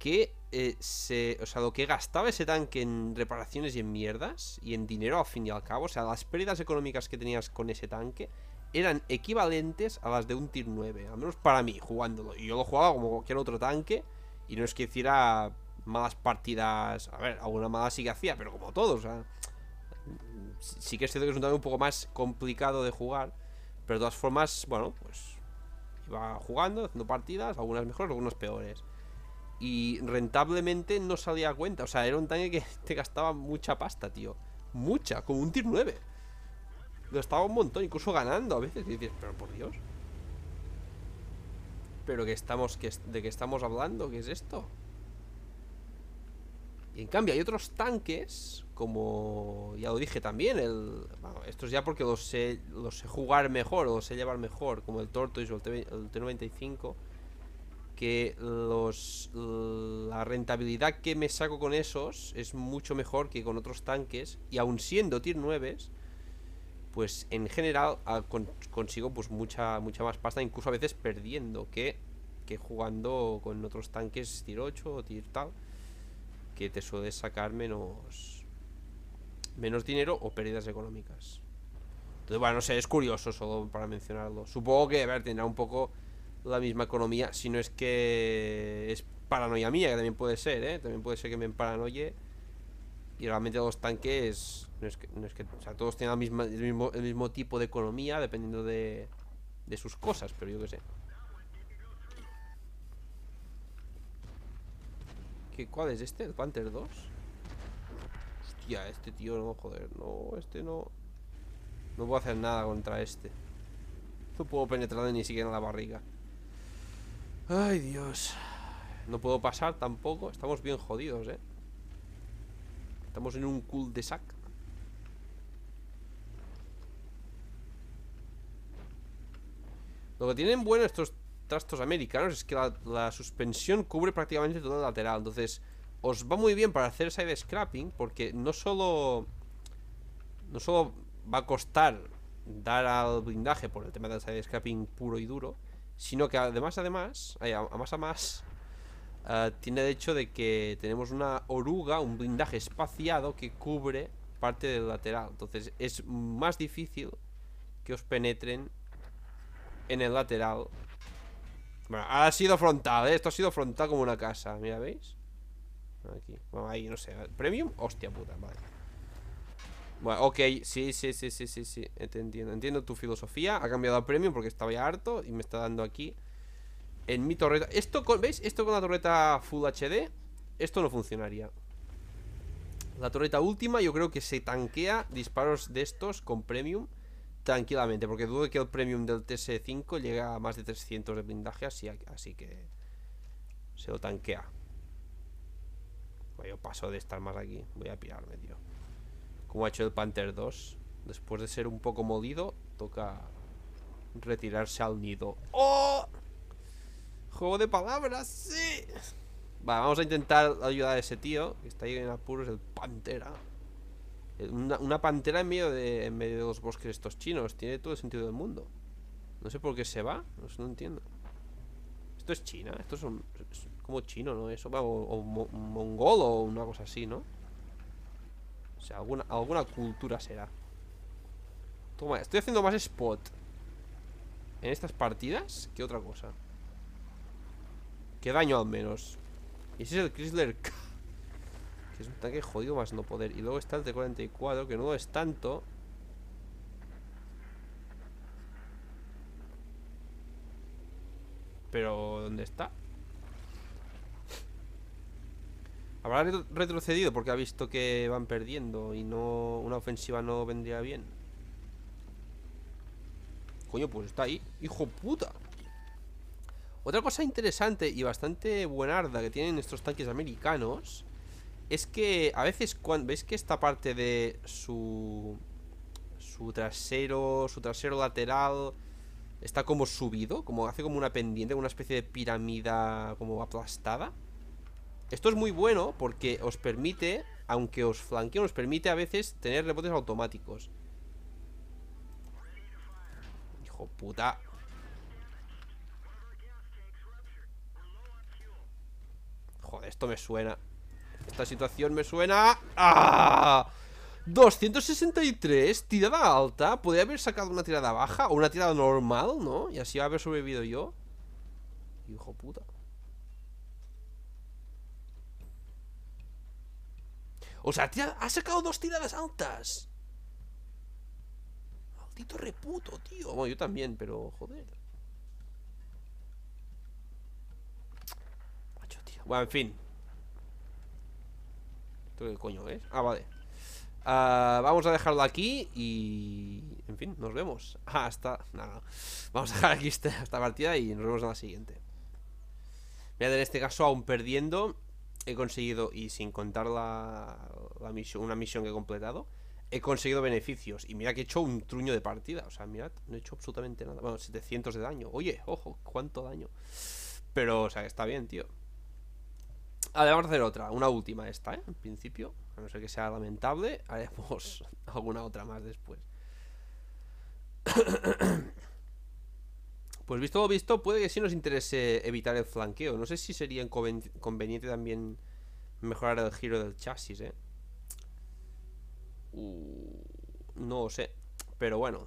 que eh, se, o sea, lo que gastaba ese tanque en reparaciones y en mierdas y en dinero a fin y al cabo, o sea, las pérdidas económicas que tenías con ese tanque eran equivalentes a las de un tier 9, al menos para mí jugándolo. Y yo lo jugaba como cualquier otro tanque y no es que hiciera Malas partidas. A ver, alguna mala sí que hacía, pero como todos. O sea, sí que es cierto que es un torneo un poco más complicado de jugar. Pero de todas formas, bueno, pues iba jugando, haciendo partidas, algunas mejores, algunas peores. Y rentablemente no salía cuenta. O sea, era un tanque que <laughs> te gastaba mucha pasta, tío. Mucha, como un tier 9. Lo estaba un montón, incluso ganando a veces. Y dices, pero por Dios. Pero que estamos, que, ¿de qué estamos hablando? ¿Qué es esto? Y en cambio hay otros tanques, como ya lo dije también, el, bueno, estos ya porque los sé, jugar mejor, los sé llevar mejor, como el Tortoise o el, T 95 que los, la rentabilidad que me saco con esos es mucho mejor que con otros tanques, y aun siendo tier 9, pues en general ah, consigo pues mucha, mucha más pasta, incluso a veces perdiendo que, que jugando con otros tanques tier 8 o tier tal que te suele sacar menos menos dinero o pérdidas económicas. Entonces, bueno, no sé, es curioso solo para mencionarlo. Supongo que, ver, tendrá un poco la misma economía, si no es que es paranoia mía, que también puede ser, ¿eh? También puede ser que me paranoie. Y realmente los tanques, no es que, no es que o sea, todos tienen el, mismo, tipo de economía, dependiendo de, de sus cosas, pero yo qué sé. ¿Cuál es este? ¿El Panther 2? Hostia, este tío no, joder No, este no No puedo hacer nada contra este No puedo penetrar ni siquiera en la barriga Ay, Dios No puedo pasar tampoco Estamos bien jodidos, eh Estamos en un cul de sac Lo que tienen bueno estos trastos americanos es que la, suspensión cubre prácticamente todo el lateral. Entonces, os va muy bien para hacer side scrapping porque no solo... No solo va a costar dar al blindaje por el tema del side scrapping puro y duro, sino que además, además, a más eh, tiene el hecho de que tenemos una oruga, un blindaje espaciado que cubre parte del lateral. Entonces es más difícil que os penetren en el lateral bueno, ha sido frontal, ¿eh? Esto ha sido afrontado como una casa, mira, ¿veis? Aquí, bueno, ahí, no sé ¿Premium? Hostia puta, vale Bueno, ok, sí, sí, sí, sí, sí, sí entiendo, entiendo tu filosofía Ha cambiado a Premium porque estaba ya harto Y me está dando aquí En mi torreta Esto, ¿veis? Esto con la torreta Full HD Esto no funcionaría La torreta última yo creo que se tanquea Disparos de estos con Premium tranquilamente, porque dudo que el premium del TS5 llegue a más de 300 de blindaje, así, así que se lo tanquea. Pues yo paso de estar más aquí, voy a pirarme, tío. Como ha hecho el Panther 2, después de ser un poco molido, toca retirarse al nido. ¡Oh! Juego de palabras, sí. vamos a intentar ayudar a ese tío, que está ahí en apuros, el Pantera. Eh, una, pantera en medio, de, en medio de los bosques estos chinos. Tiene todo el sentido del mundo. No sé por qué se va. No, entiendo. Esto es China. Esto es, como chino, ¿no? Eso O, mongolo o una cosa así, ¿no? O sea, alguna, alguna cultura será. Toma, estoy haciendo más spot en estas partidas que otra cosa. qué daño al menos. Y ese es el Chrysler K es un tanque jodido más no poder. Y luego está el T-44, que no es tanto. Pero, ¿dónde está? Habrá retrocedido porque ha visto que van perdiendo y no una ofensiva no vendría bien. Coño, pues está ahí. ¡Hijo puta! Otra cosa interesante y bastante buenarda que tienen estos tanques americanos es que a veces cuando veis que esta parte de su su trasero, su trasero lateral está como subido, como hace como una pendiente, una especie de pirámide como aplastada. Esto es muy bueno porque os permite, aunque os flanquee, os permite a veces tener rebotes automáticos. Hijo puta. Joder, esto me suena. Esta situación me suena... ¡Ah! 263, tirada alta Podría haber sacado una tirada baja O una tirada normal, ¿no? Y así haber sobrevivido yo Hijo puta O sea, ha sacado dos tiradas altas Maldito reputo, tío Bueno, yo también, pero joder Bueno, en fin coño es? Ah, vale ah, vamos a dejarlo aquí y... En fin, nos vemos. <laughs> Hasta... Nada. Vamos a dejar aquí este, esta, partida y nos vemos en la siguiente. Mirad, en este caso, aún perdiendo, he conseguido, y sin contar la, la misión, una misión que he completado, he conseguido beneficios. Y mira que he hecho un truño de partida. O sea, mirad, no he hecho absolutamente nada. Bueno, 700 de daño. Oye, ojo, cuánto daño. Pero, o sea, está bien, tío vamos a hacer otra, una última esta, ¿eh? En principio, a no ser que sea lamentable, haremos <laughs> alguna otra más después. Pues visto lo visto, puede que sí nos interese evitar el flanqueo. No sé si sería conveniente también mejorar el giro del chasis, ¿eh? Uh, no lo sé. Pero bueno,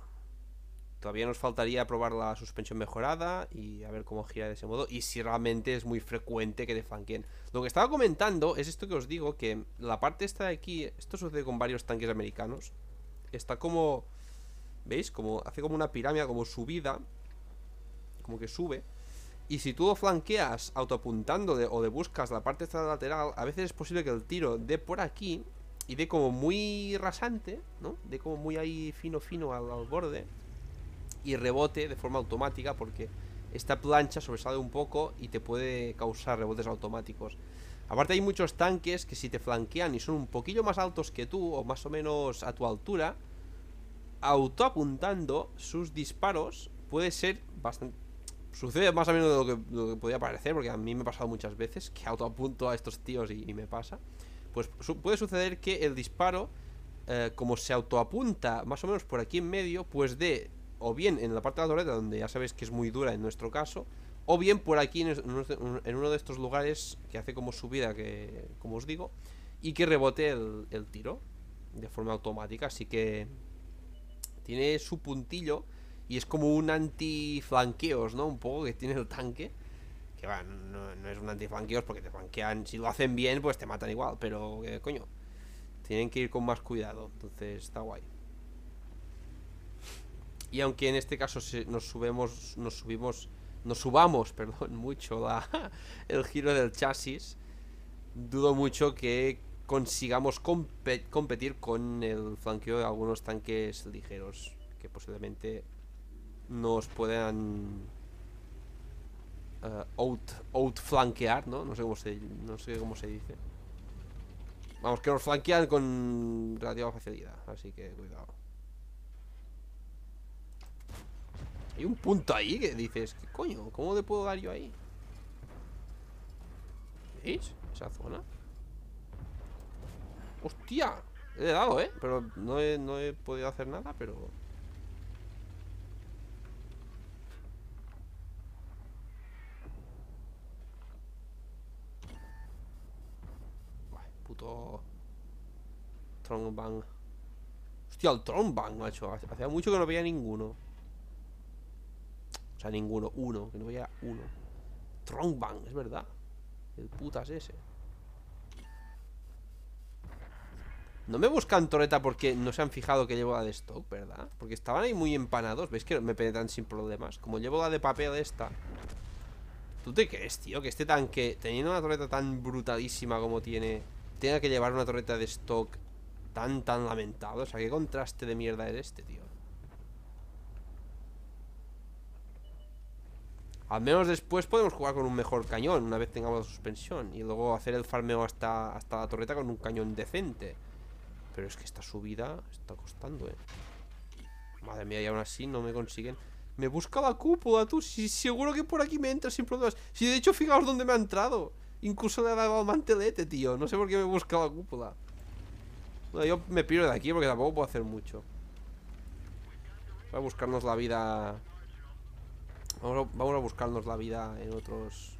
Todavía nos faltaría probar la suspensión mejorada y a ver cómo gira de ese modo. Y si realmente es muy frecuente que te flanqueen Lo que estaba comentando es esto que os digo, que la parte esta de aquí, esto sucede con varios tanques americanos. Está como, ¿veis? Como hace como una pirámide, como subida. Como que sube. Y si tú lo flanqueas autoapuntando o de buscas la parte esta lateral, a veces es posible que el tiro dé por aquí y dé como muy rasante, ¿no? De como muy ahí fino fino al borde y rebote de forma automática porque esta plancha sobresale un poco y te puede causar rebotes automáticos. Aparte hay muchos tanques que si te flanquean y son un poquillo más altos que tú o más o menos a tu altura, autoapuntando sus disparos puede ser bastante... Sucede más o menos de lo que, podría parecer, porque a mí me ha pasado muchas veces que autoapunto a estos tíos y, me pasa. Pues puede suceder que el disparo, eh, como se autoapunta más o menos por aquí en medio, pues de o bien en la parte de la torreta, donde ya sabéis que es muy dura en nuestro caso, o bien por aquí en, uno de estos lugares que hace como subida, que como os digo, y que rebote el, tiro de forma automática. Así que tiene su puntillo y es como un anti-flanqueos, ¿no? Un poco que tiene el tanque. Que va, no, es un anti-flanqueos porque te flanquean. Si lo hacen bien, pues te matan igual, pero coño, tienen que ir con más cuidado. Entonces está guay. Y aunque en este caso nos subemos nos subimos, nos subamos, <laughs> perdón, mucho <laughs> el giro del chasis, dudo mucho que consigamos competir con el flanqueo de algunos tanques ligeros que posiblemente nos puedan eh, out, outflanquear, ¿no? No sé, cómo se, no sé cómo se dice. Vamos, que nos flanquean con relativa facilidad, así que cuidado. Hay un punto ahí que dices, ¿qué coño? ¿Cómo le puedo dar yo ahí? ¿Veis? Esa zona. ¡Hostia! He dado, ¿eh? Pero no he, podido hacer nada, pero... Vale, puto... Tronbang Hostia, el Trombang, macho. Hacía mucho que no veía ninguno. O sea, ninguno. Uno, que no vaya uno. Trongbang, es verdad. El putas ese. No me buscan torreta porque no se han fijado que llevo la de stock, ¿verdad? Porque estaban ahí muy empanados. ¿Veis que me penetran sin problemas? Como llevo la de papel esta. ¿Tú te crees, tío? Que este tanque, teniendo una torreta tan brutalísima como tiene, tenga que llevar una torreta de stock tan, tan lamentado. O sea, ¿qué contraste de mierda es este, tío? Al menos después podemos jugar con un mejor cañón Una vez tengamos la suspensión Y luego hacer el farmeo hasta, hasta la torreta con un cañón decente Pero es que esta subida está costando, eh Madre mía, y aún así no me consiguen Me busca la cúpula, tú si, Seguro que por aquí me entra sin problemas Si de hecho, fijaos dónde me ha entrado Incluso le ha dado al mantelete, tío No sé por qué me busca la cúpula yo me piro de aquí porque tampoco puedo hacer mucho Voy a buscarnos la vida Vamos a, buscarnos la vida en otros...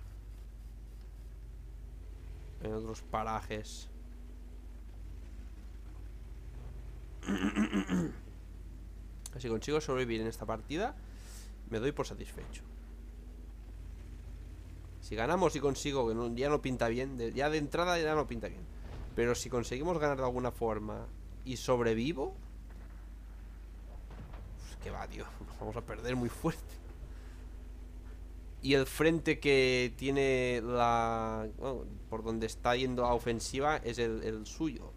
En otros parajes. <clears throat> Si consigo sobrevivir en esta partida, me doy por satisfecho. Si ganamos y consigo, que ya no pinta bien, ya de entrada ya no pinta bien. Pero si conseguimos ganar de alguna forma y sobrevivo... Pues que va, tío, nos <laughs> vamos a perder muy fuerte y el frente que tiene la. por donde está yendo a ofensiva es el, suyo.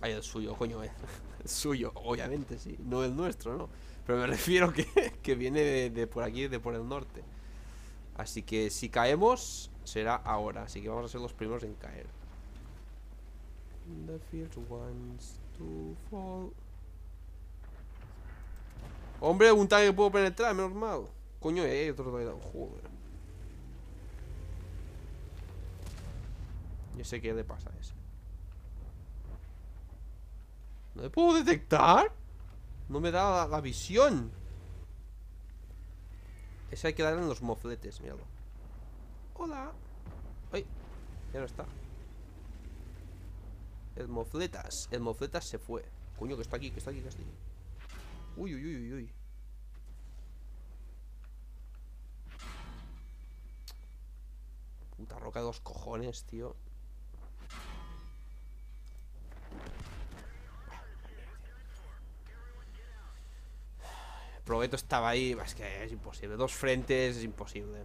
Ay, el suyo, coño, eh. <laughs> El suyo, obviamente, sí. No el nuestro, ¿no? Pero me <laughs> refiero que, viene de, por aquí, de por el norte. Así que si caemos, será ahora. Así que vamos a ser los primeros en caer. The first ones to fall. Hombre, un tanque puedo penetrar, menos mal. Coño, eh, hay otro lado, Joder. Yo sé qué le pasa a ese. ¿No le puedo detectar? No me da la, visión. Ese hay que darle en los mofletes, míralo. Hola. Ay, ya no está. El mofletas. El mofletas se fue. Coño, que está aquí, que está aquí, que está aquí. Uy, uy, uy, uy. puta roca de dos cojones, tío. Probeto estaba ahí, es que es imposible. Dos frentes es imposible.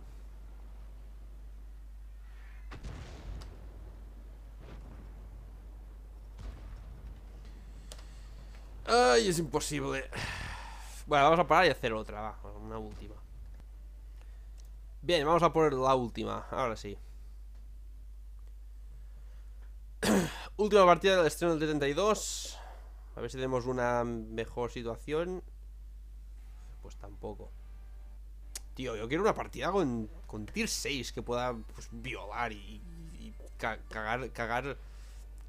Ay, es imposible. Bueno, vamos a parar y hacer otra, va, una última. Bien, vamos a poner la última, ahora sí. <clears throat> última partida del estreno del 32. A ver si tenemos una mejor situación. Pues tampoco. Tío, yo quiero una partida con, con tier 6 que pueda pues, violar y, y cagar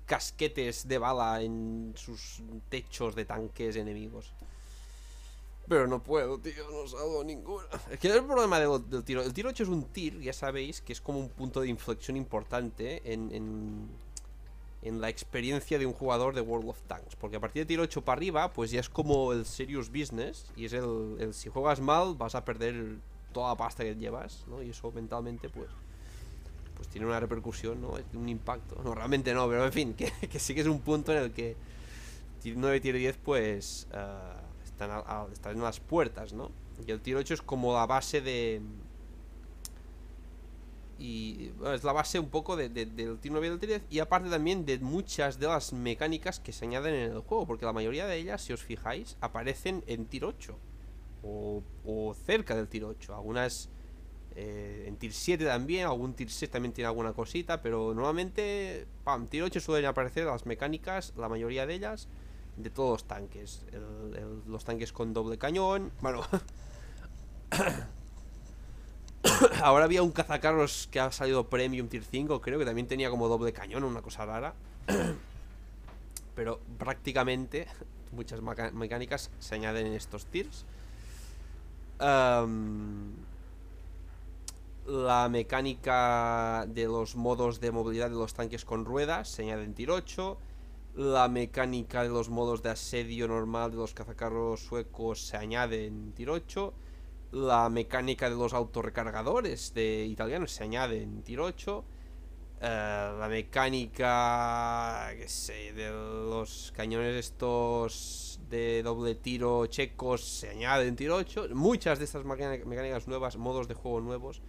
casquetes de bala en sus techos de tanques enemigos. Pero no puedo, tío, no os ninguna. Es que es el problema del, tiro. El tiro 8 es un tir, ya sabéis, que es como un punto de inflexión importante en, en, la experiencia de un jugador de World of Tanks. Porque a partir de tiro 8 para arriba, pues ya es como el serious business. Y es el, si juegas mal, vas a perder toda la pasta que llevas, ¿no? Y eso mentalmente, pues pues tiene una repercusión, ¿no? Un impacto. No, realmente no, pero en fin, <laughs> que, sí que es un punto en el que 9 tier 10, pues... Ah, están, en las puertas, ¿no? Y el tiro 8 es como la base de... Y es la base un poco del tiro 9 y del tiro 10 y aparte también de muchas de las mecánicas que se añaden en el juego, porque la mayoría de ellas, si os fijáis, aparecen en tiro 8 o, cerca del tiro 8. Algunas eh, en tier 7 también, algún tiro 6 también tiene alguna cosita, pero normalmente, pam, tier 8 suelen aparecer las mecánicas, la mayoría de ellas de todos los tanques. los tanques con doble cañón. Bueno. <coughs> Ahora había un cazacarros que ha salido Premium Tier 5, creo que también tenía como doble cañón, una cosa rara. <coughs> Pero prácticamente <laughs> muchas mecánicas se añaden en estos tiers. la mecánica de los modos de movilidad de los tanques con ruedas se añade en tier 8 la mecánica de los modos de asedio normal de los cazacarros suecos se añade en tiro 8. La mecánica de los autorrecargadores de italianos se añade en tiro 8. Eh, la mecánica que sé, de los cañones estos de doble tiro checos se añade en tiro 8. Muchas de estas mecánicas nuevas, modos de juego nuevos,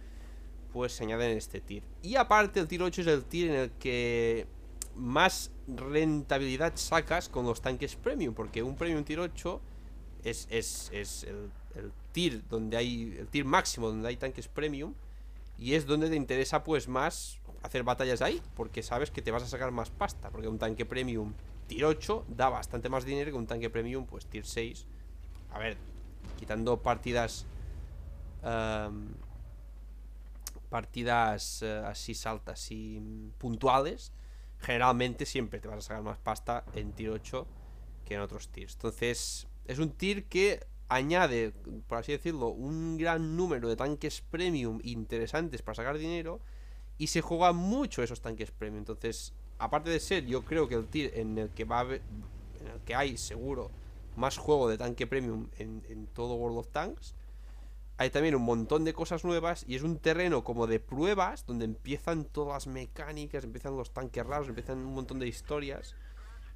pues se añaden en este tir. Y aparte el tiro 8 es el tir en el que más rentabilidad sacas con los tanques premium, porque un premium tier 8 es, el, tier donde hay el tier máximo donde hay tanques premium y es donde te interesa pues más hacer batallas ahí, porque sabes que te vas a sacar más pasta, porque un tanque premium tier 8 da bastante más dinero que un tanque premium pues tier 6. A ver, quitando partidas partidas eh, así saltas y puntuales generalmente siempre te vas a sacar más pasta en tier 8 que en otros tiers. Entonces, es un tier que añade, por así decirlo, un gran número de tanques premium interesantes para sacar dinero y se juega mucho esos tanques premium. Entonces, aparte de ser, yo creo que el tier en el que va a en el que hay seguro más juego de tanque premium en todo World of Tanks, hay también un montón de cosas nuevas y es un terreno como de pruebas donde empiezan todas las mecánicas, empiezan los tanques raros, empiezan un montón de historias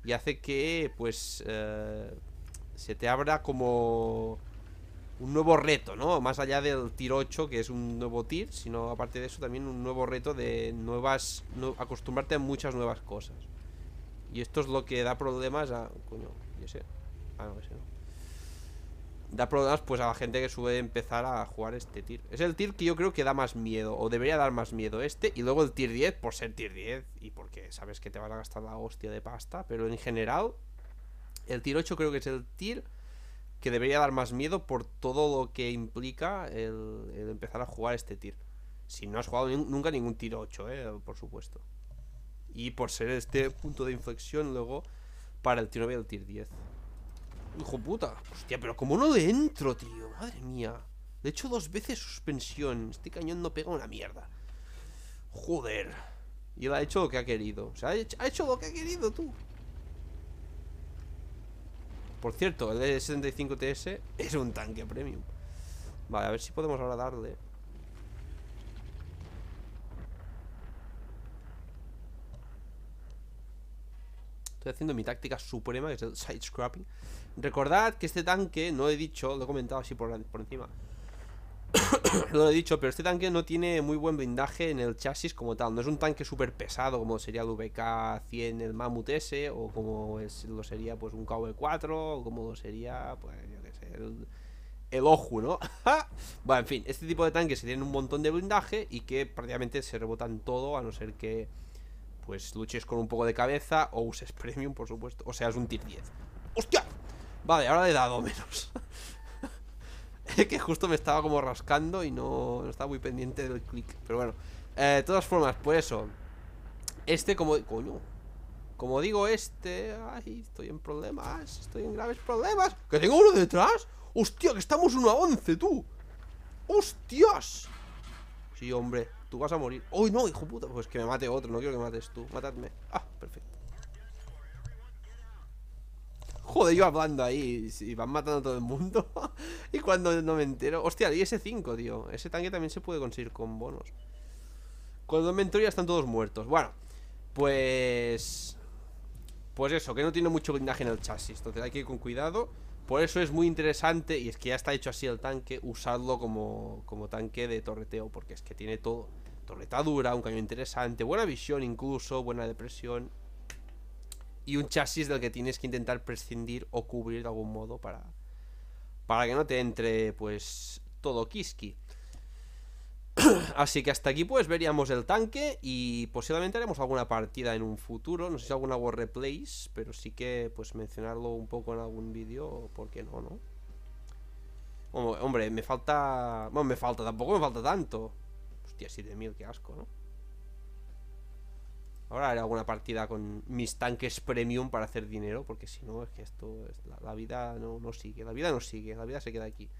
y hace que pues eh, se te abra como un nuevo reto, ¿no? Más allá del tir 8 que es un nuevo tir, sino aparte de eso también un nuevo reto de nuevas acostumbrarte a muchas nuevas cosas. Y esto es lo que da problemas a coño, yo sé. Ah, no, sé. No da problemas pues a la gente que sube empezar a jugar este tir Es el tir que yo creo que da más miedo, o debería dar más miedo este, y luego el tier 10 por ser tier 10 y porque sabes que te van a gastar la hostia de pasta, pero en general el tier 8 creo que es el tir que debería dar más miedo por todo lo que implica el, empezar a jugar este tir Si no has jugado nunca ningún tier 8, eh, por supuesto. Y por ser este punto de inflexión luego para el tier 9 y el tier 10. Hijo puta. Hostia, pero como no dentro, tío. Madre mía. De hecho, dos veces suspensión. Estoy cañón no pega una mierda. Joder. Y él ha hecho lo que ha querido. O sea, ha hecho, ha hecho lo que ha querido tú. Por cierto, el E75TS es un tanque premium. Vale, a ver si podemos ahora darle. Estoy haciendo mi táctica suprema, que es el side scrapping. Recordad que este tanque, no he dicho, lo he comentado así por, por encima. <coughs> lo he dicho, pero este tanque no tiene muy buen blindaje en el chasis como tal. No es un tanque súper pesado como sería el VK-100, el Mammut S, o como lo sería pues un KV-4, o como lo sería, pues yo qué sé, el, el Oju, ¿no? <laughs> bueno, en fin, este tipo de tanques tienen un montón de blindaje y que prácticamente se rebotan todo a no ser que pues luches con un poco de cabeza o uses <laughs> premium, por supuesto. O sea, es un tier 10. ¡Hostia! Vale, ahora he dado menos. es <laughs> que justo me estaba como rascando y no, estaba muy pendiente del clic. Pero bueno, eh, de todas formas, por pues eso. Este como... Coño. Como digo, este... Ay, estoy en problemas. Estoy en graves problemas. ¿Que tengo uno detrás? Hostia, que estamos uno a 11, tú. ¡Hostias! Sí, hombre. Tú vas a morir. ¡Uy, no, hijo puta! Pues que me mate otro, no quiero que mates tú. Matadme. Ah, perfecto. Joder, yo hablando ahí y van matando a todo el mundo. <laughs> y cuando no me entero. Hostia, y ese 5, tío. Ese tanque también se puede conseguir con bonos. Cuando me entero ya están todos muertos. Bueno, pues. Pues eso, que no tiene mucho blindaje en el chasis. Entonces hay que ir con cuidado. Por eso es muy interesante, y es que ya está hecho así el tanque, usarlo como, como tanque de torreteo, porque es que tiene todo torreta dura, un cañón interesante, buena visión incluso, buena depresión. Y un chasis del que tienes que intentar prescindir o cubrir de algún modo para, para que no te entre pues todo kiski. <clears throat> Así que hasta aquí pues veríamos el tanque y posiblemente haremos alguna partida en un futuro, no sé si alguna War Replays, pero sí que pues mencionarlo un poco en algún vídeo, por qué no, ¿no? Hombre, me falta... Bueno, me falta, tampoco me falta tanto. Hostia, 7000, qué asco, ¿no? Ahora haré alguna partida con mis tanques premium para hacer dinero, porque si no, es que esto, es la, vida no, sigue, la vida no sigue, la vida se queda aquí.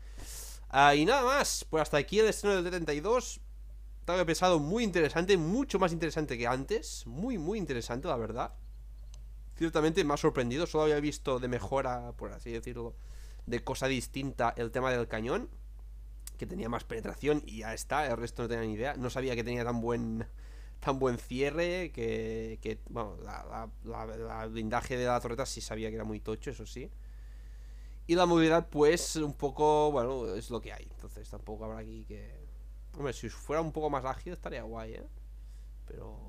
Ah, y nada más, pues hasta aquí el estreno del D32 Tengo que pensado muy interesante, mucho más interesante que antes, muy, muy interesante, la verdad. Ciertamente me ha sorprendido, solo había visto de mejora, por así decirlo, de cosa distinta el tema del cañón que tenía más penetración y ya está, el resto no tenía ni idea. No sabía que tenía tan buen tan buen cierre que, que bueno, la, la, la blindaje de la torreta sí sabía que era muy tocho, eso sí. Y la movilidad, pues, un poco, bueno, es lo que hay. Entonces tampoco habrá aquí que... Hombre, si fuera un poco más ágil estaría guay, ¿eh? Pero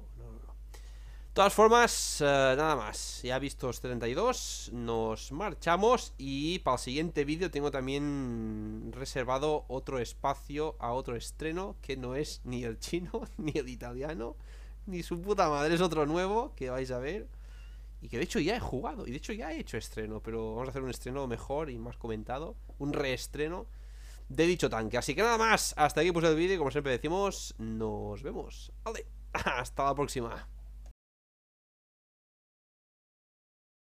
todas formas, eh, nada más. Ya vistos 32, nos marchamos y para el siguiente vídeo tengo también reservado otro espacio a otro estreno que no es ni el chino, <laughs> ni el italiano, ni su puta madre, es otro nuevo que vais a ver. Y que de hecho ya he jugado, y de hecho ya he hecho estreno, pero vamos a hacer un estreno mejor y más comentado, un reestreno de dicho tanque. Así que nada más, hasta aquí puse el vídeo y como siempre decimos, nos vemos. Vale, <laughs> hasta la próxima.